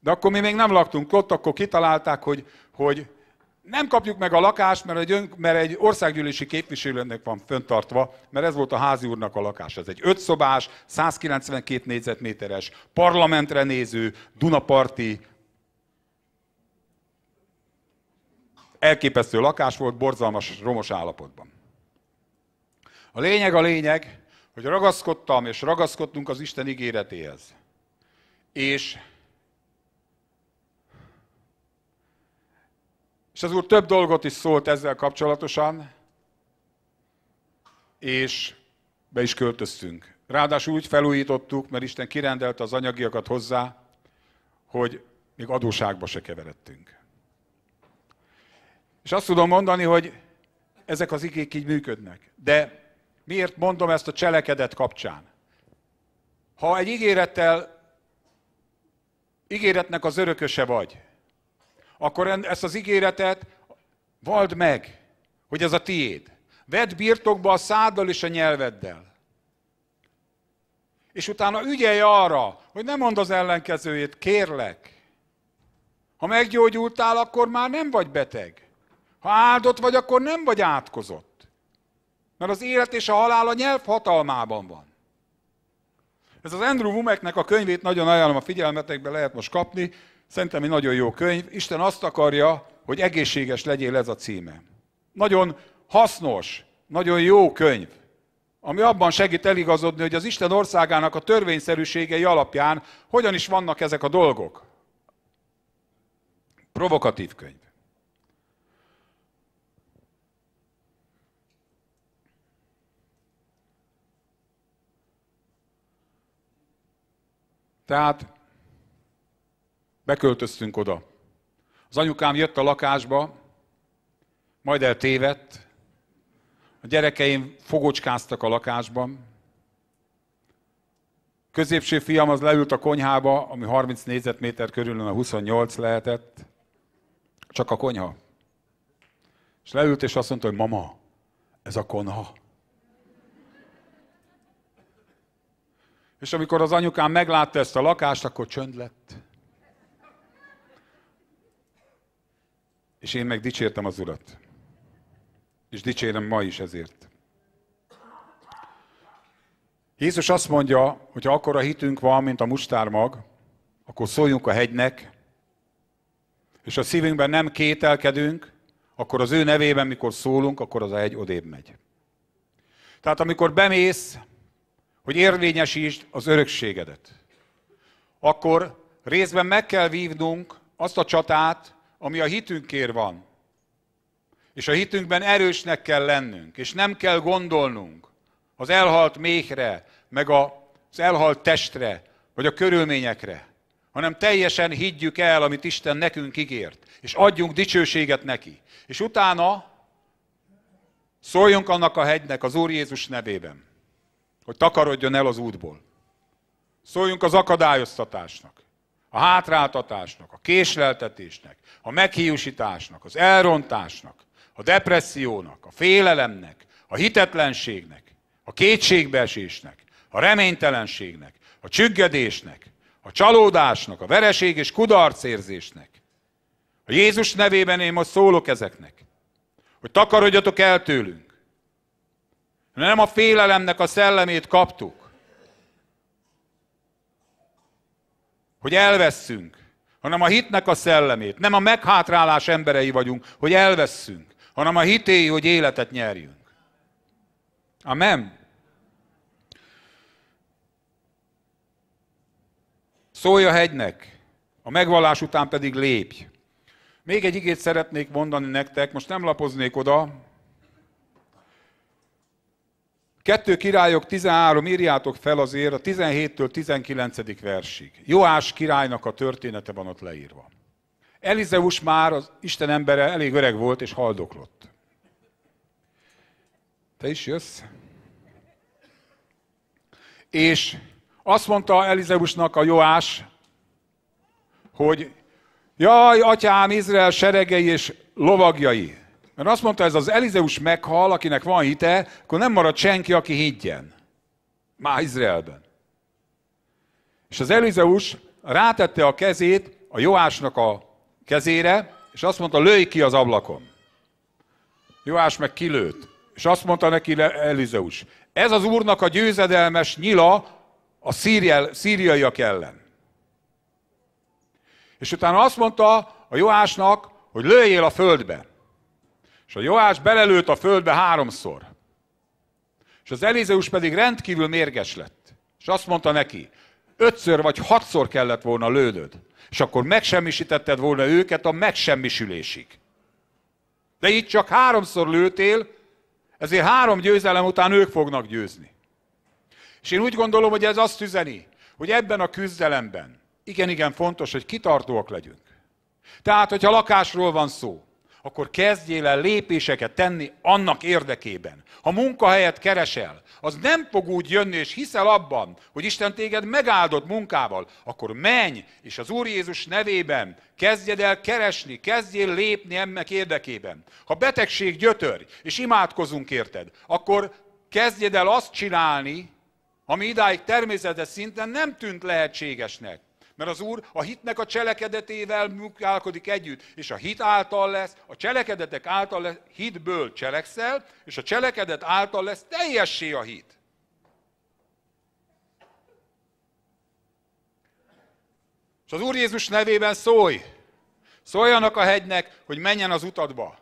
De akkor mi még nem laktunk ott, akkor kitalálták, hogy, hogy nem kapjuk meg a lakást, mert egy, ön, mert egy országgyűlési képviselőnek van föntartva, mert ez volt a házi úrnak a lakás. Ez egy ötszobás, 192 négyzetméteres, parlamentre néző, Dunaparti, elképesztő lakás volt, borzalmas, romos állapotban. A lényeg a lényeg, hogy ragaszkodtam és ragaszkodtunk az Isten ígéretéhez. És, és az Úr több dolgot is szólt ezzel kapcsolatosan, és be is költöztünk. Ráadásul úgy felújítottuk, mert Isten kirendelte az anyagiakat hozzá, hogy még adóságba se keveredtünk. És azt tudom mondani, hogy ezek az igék így működnek. De Miért mondom ezt a cselekedet kapcsán? Ha egy ígérettel, ígéretnek az örököse vagy, akkor ezt az ígéretet vald meg, hogy ez a tiéd. Vedd birtokba a száddal és a nyelveddel. És utána ügyelj arra, hogy ne mondd az ellenkezőjét, kérlek. Ha meggyógyultál, akkor már nem vagy beteg. Ha áldott vagy, akkor nem vagy átkozott. Mert az élet és a halál a nyelv hatalmában van. Ez az Andrew Wumeknek a könyvét nagyon ajánlom a figyelmetekbe, lehet most kapni. Szerintem egy nagyon jó könyv. Isten azt akarja, hogy egészséges legyél ez a címe. Nagyon hasznos, nagyon jó könyv, ami abban segít eligazodni, hogy az Isten országának a törvényszerűségei alapján hogyan is vannak ezek a dolgok. Provokatív könyv. Tehát beköltöztünk oda. Az anyukám jött a lakásba, majd eltévedt, a gyerekeim fogocskáztak a lakásban, Középső fiam az leült a konyhába, ami 30 négyzetméter körül, a 28 lehetett, csak a konyha. És leült, és azt mondta, hogy mama, ez a konyha. És amikor az anyukám meglátta ezt a lakást, akkor csönd lett. És én meg dicsértem az urat. És dicsérem ma is ezért. Jézus azt mondja, hogy ha akkora hitünk van, mint a mustármag, akkor szóljunk a hegynek, és ha szívünkben nem kételkedünk, akkor az ő nevében, mikor szólunk, akkor az a hegy odébb megy. Tehát amikor bemész, hogy érvényesítsd az örökségedet. Akkor részben meg kell vívnunk azt a csatát, ami a hitünkért van. És a hitünkben erősnek kell lennünk, és nem kell gondolnunk az elhalt méhre, meg az elhalt testre, vagy a körülményekre, hanem teljesen higgyük el, amit Isten nekünk ígért, és adjunk dicsőséget neki. És utána szóljunk annak a hegynek az Úr Jézus nevében hogy takarodjon el az útból. Szóljunk az akadályoztatásnak, a hátráltatásnak, a késleltetésnek, a meghiúsításnak, az elrontásnak, a depressziónak, a félelemnek, a hitetlenségnek, a kétségbeesésnek, a reménytelenségnek, a csüggedésnek, a csalódásnak, a vereség és kudarcérzésnek. A Jézus nevében én most szólok ezeknek, hogy takarodjatok el tőlünk. Nem a félelemnek a szellemét kaptuk, hogy elvesszünk, hanem a hitnek a szellemét. Nem a meghátrálás emberei vagyunk, hogy elvesszünk, hanem a hitéi, hogy életet nyerjünk. Amen. Szólj a hegynek, a megvallás után pedig lépj. Még egy igét szeretnék mondani nektek, most nem lapoznék oda, Kettő királyok 13, írjátok fel azért a 17-től 19. versig. Joás királynak a története van ott leírva. Elizeus már az Isten embere elég öreg volt és haldoklott. Te is jössz? És azt mondta Elizeusnak a Joás, hogy jaj, atyám, Izrael seregei és lovagjai, mert azt mondta, ez az Elizeus meghal, akinek van hite, akkor nem marad senki, aki higgyen. Már Izraelben. És az Elizeus rátette a kezét a Joásnak a kezére, és azt mondta, lőj ki az ablakon. Joás meg kilőtt. És azt mondta neki Elizeus, ez az úrnak a győzedelmes nyila a szíriel, szíriaiak ellen. És utána azt mondta a Joásnak, hogy lőjél a földbe. És a Joás belelőtt a földbe háromszor. És az Elizeus pedig rendkívül mérges lett. És azt mondta neki, ötször vagy hatszor kellett volna lődöd, és akkor megsemmisítetted volna őket a megsemmisülésig. De itt csak háromszor lőtél, ezért három győzelem után ők fognak győzni. És én úgy gondolom, hogy ez azt üzeni, hogy ebben a küzdelemben igen-igen fontos, hogy kitartóak legyünk. Tehát, hogyha lakásról van szó, akkor kezdjél el lépéseket tenni annak érdekében. Ha munkahelyet keresel, az nem fog úgy jönni, és hiszel abban, hogy Isten téged megáldott munkával, akkor menj, és az Úr Jézus nevében kezdjed el keresni, kezdjél lépni ennek érdekében. Ha betegség gyötör, és imádkozunk érted, akkor kezdjed el azt csinálni, ami idáig természetes szinten nem tűnt lehetségesnek. Mert az Úr a hitnek a cselekedetével munkálkodik együtt, és a hit által lesz, a cselekedetek által lesz, hitből cselekszel, és a cselekedet által lesz teljessé a hit. És az Úr Jézus nevében szólj! Szóljanak a hegynek, hogy menjen az utadba.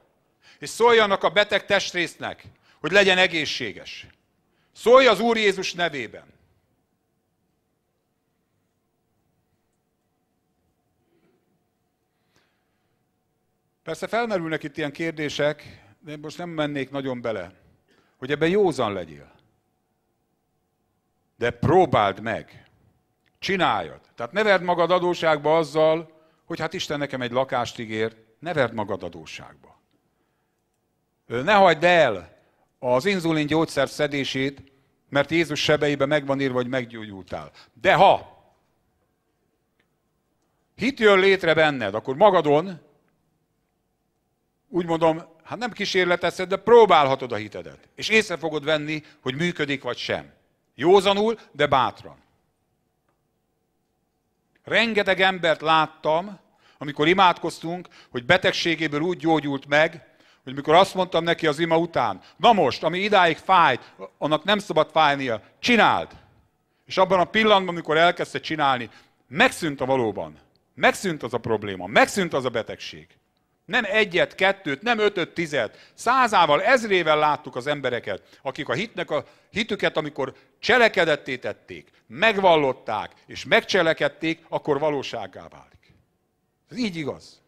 És szóljanak a beteg testrésznek, hogy legyen egészséges. Szólj az Úr Jézus nevében. Persze felmerülnek itt ilyen kérdések, de én most nem mennék nagyon bele, hogy ebben józan legyél. De próbáld meg. Csináljad. Tehát ne verd magad adóságba azzal, hogy hát Isten nekem egy lakást ígér, ne verd magad adóságba. Ne hagyd el az inzulin gyógyszer szedését, mert Jézus sebeibe megvan írva, hogy meggyógyultál. De ha hit jön létre benned, akkor magadon úgy mondom, hát nem kísérleteszed, de próbálhatod a hitedet. És észre fogod venni, hogy működik vagy sem. Józanul, de bátran. Rengeteg embert láttam, amikor imádkoztunk, hogy betegségéből úgy gyógyult meg, hogy mikor azt mondtam neki az ima után, na most, ami idáig fájt, annak nem szabad fájnia, csináld! És abban a pillanatban, amikor elkezdte csinálni, megszűnt a valóban. Megszűnt az a probléma, megszűnt az a betegség. Nem egyet, kettőt, nem ötöt, tizet. Százával, ezrével láttuk az embereket, akik a hitnek a hitüket, amikor cselekedetté tették, megvallották és megcselekedték, akkor valóságá válik. Ez így igaz.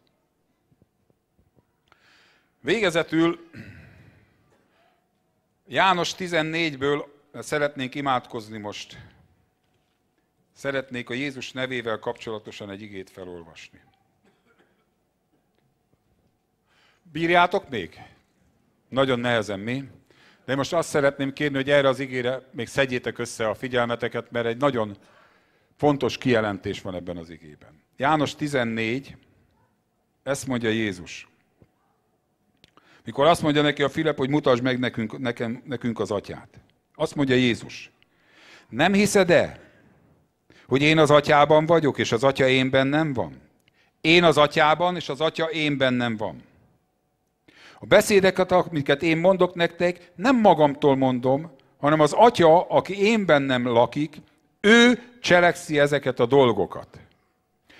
Végezetül János 14-ből szeretnénk imádkozni most. Szeretnék a Jézus nevével kapcsolatosan egy igét felolvasni. Bírjátok még? Nagyon nehezen mi. De most azt szeretném kérni, hogy erre az igére még szedjétek össze a figyelmeteket, mert egy nagyon fontos kijelentés van ebben az igében. János 14, ezt mondja Jézus. Mikor azt mondja neki a Filip, hogy mutasd meg nekünk, nekem, nekünk az atyát. Azt mondja Jézus. Nem hiszed-e, hogy én az atyában vagyok, és az atya én bennem van? Én az atyában, és az atya én bennem van. A beszédeket, amiket én mondok nektek, nem magamtól mondom, hanem az Atya, aki én bennem lakik, ő cselekszi ezeket a dolgokat.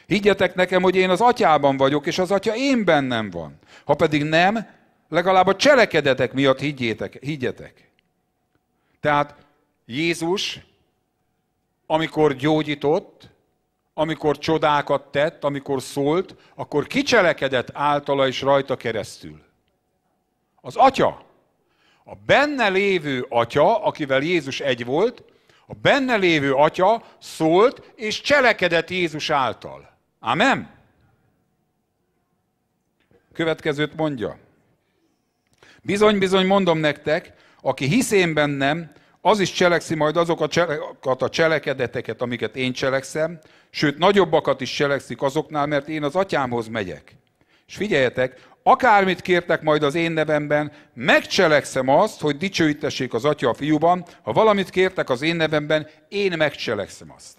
Higgyetek nekem, hogy én az atyában vagyok, és az atya én bennem van. Ha pedig nem, legalább a cselekedetek miatt higgyétek, higgyetek. Tehát Jézus, amikor gyógyított, amikor csodákat tett, amikor szólt, akkor kicselekedett általa és rajta keresztül. Az atya. A benne lévő atya, akivel Jézus egy volt, a benne lévő atya szólt és cselekedett Jézus által. Amen? Következőt mondja. Bizony-bizony mondom nektek, aki hisz én bennem, az is cselekszi majd azokat a cselekedeteket, amiket én cselekszem, sőt nagyobbakat is cselekszik azoknál, mert én az atyámhoz megyek. És figyeljetek, akármit kértek majd az én nevemben, megcselekszem azt, hogy dicsőítessék az Atya a fiúban, ha valamit kértek az én nevemben, én megcselekszem azt.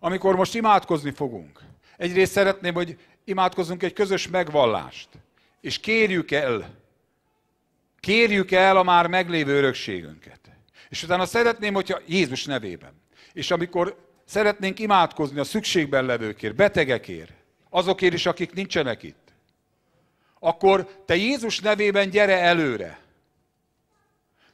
Amikor most imádkozni fogunk, egyrészt szeretném, hogy imádkozunk egy közös megvallást, és kérjük el, kérjük el a már meglévő örökségünket. És utána szeretném, hogyha Jézus nevében, és amikor szeretnénk imádkozni a szükségben levőkért, betegekért, azokért is, akik nincsenek itt, akkor te Jézus nevében gyere előre.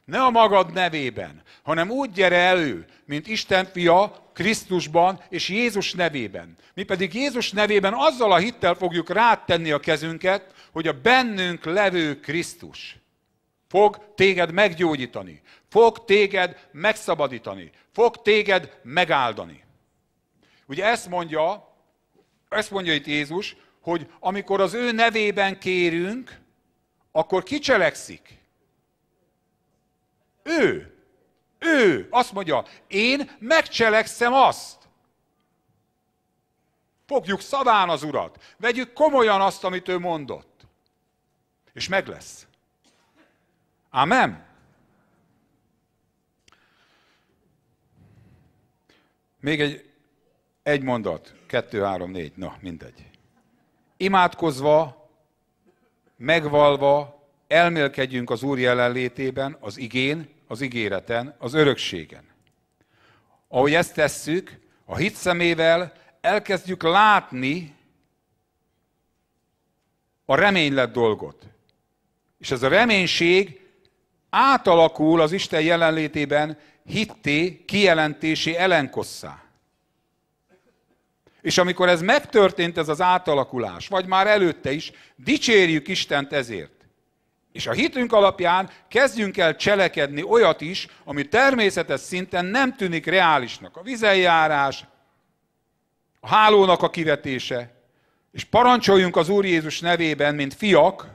Ne a magad nevében, hanem úgy gyere elő, mint Isten fia Krisztusban és Jézus nevében. Mi pedig Jézus nevében azzal a hittel fogjuk rátenni a kezünket, hogy a bennünk levő Krisztus fog téged meggyógyítani, fog téged megszabadítani, fog téged megáldani. Ugye ezt mondja, ezt mondja itt Jézus, hogy amikor az ő nevében kérünk, akkor kicselekszik. Ő. Ő. Azt mondja, én megcselekszem azt. Fogjuk szaván az urat. Vegyük komolyan azt, amit ő mondott. És meg lesz. Amen. Még egy, egy mondat, kettő, három, négy, na mindegy imádkozva, megvalva elmélkedjünk az Úr jelenlétében, az igén, az ígéreten, az örökségen. Ahogy ezt tesszük, a hit szemével elkezdjük látni a reménylet dolgot. És ez a reménység átalakul az Isten jelenlétében hitté, kijelentési elenkosszá. És amikor ez megtörtént, ez az átalakulás, vagy már előtte is, dicsérjük Istent ezért. És a hitünk alapján kezdjünk el cselekedni olyat is, ami természetes szinten nem tűnik reálisnak. A vizeljárás, a hálónak a kivetése, és parancsoljunk az Úr Jézus nevében, mint fiak,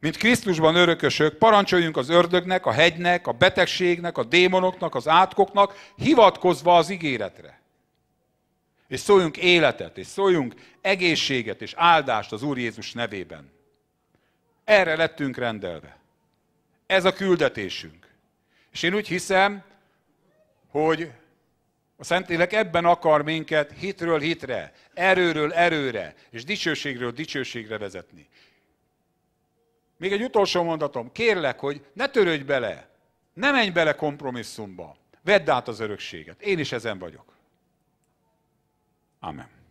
mint Krisztusban örökösök, parancsoljunk az ördögnek, a hegynek, a betegségnek, a démonoknak, az átkoknak, hivatkozva az ígéretre és szóljunk életet, és szóljunk egészséget és áldást az Úr Jézus nevében. Erre lettünk rendelve. Ez a küldetésünk. És én úgy hiszem, hogy a Szentlélek ebben akar minket hitről hitre, erőről erőre, és dicsőségről dicsőségre vezetni. Még egy utolsó mondatom. Kérlek, hogy ne törődj bele, ne menj bele kompromisszumba. Vedd át az örökséget. Én is ezen vagyok. Amen.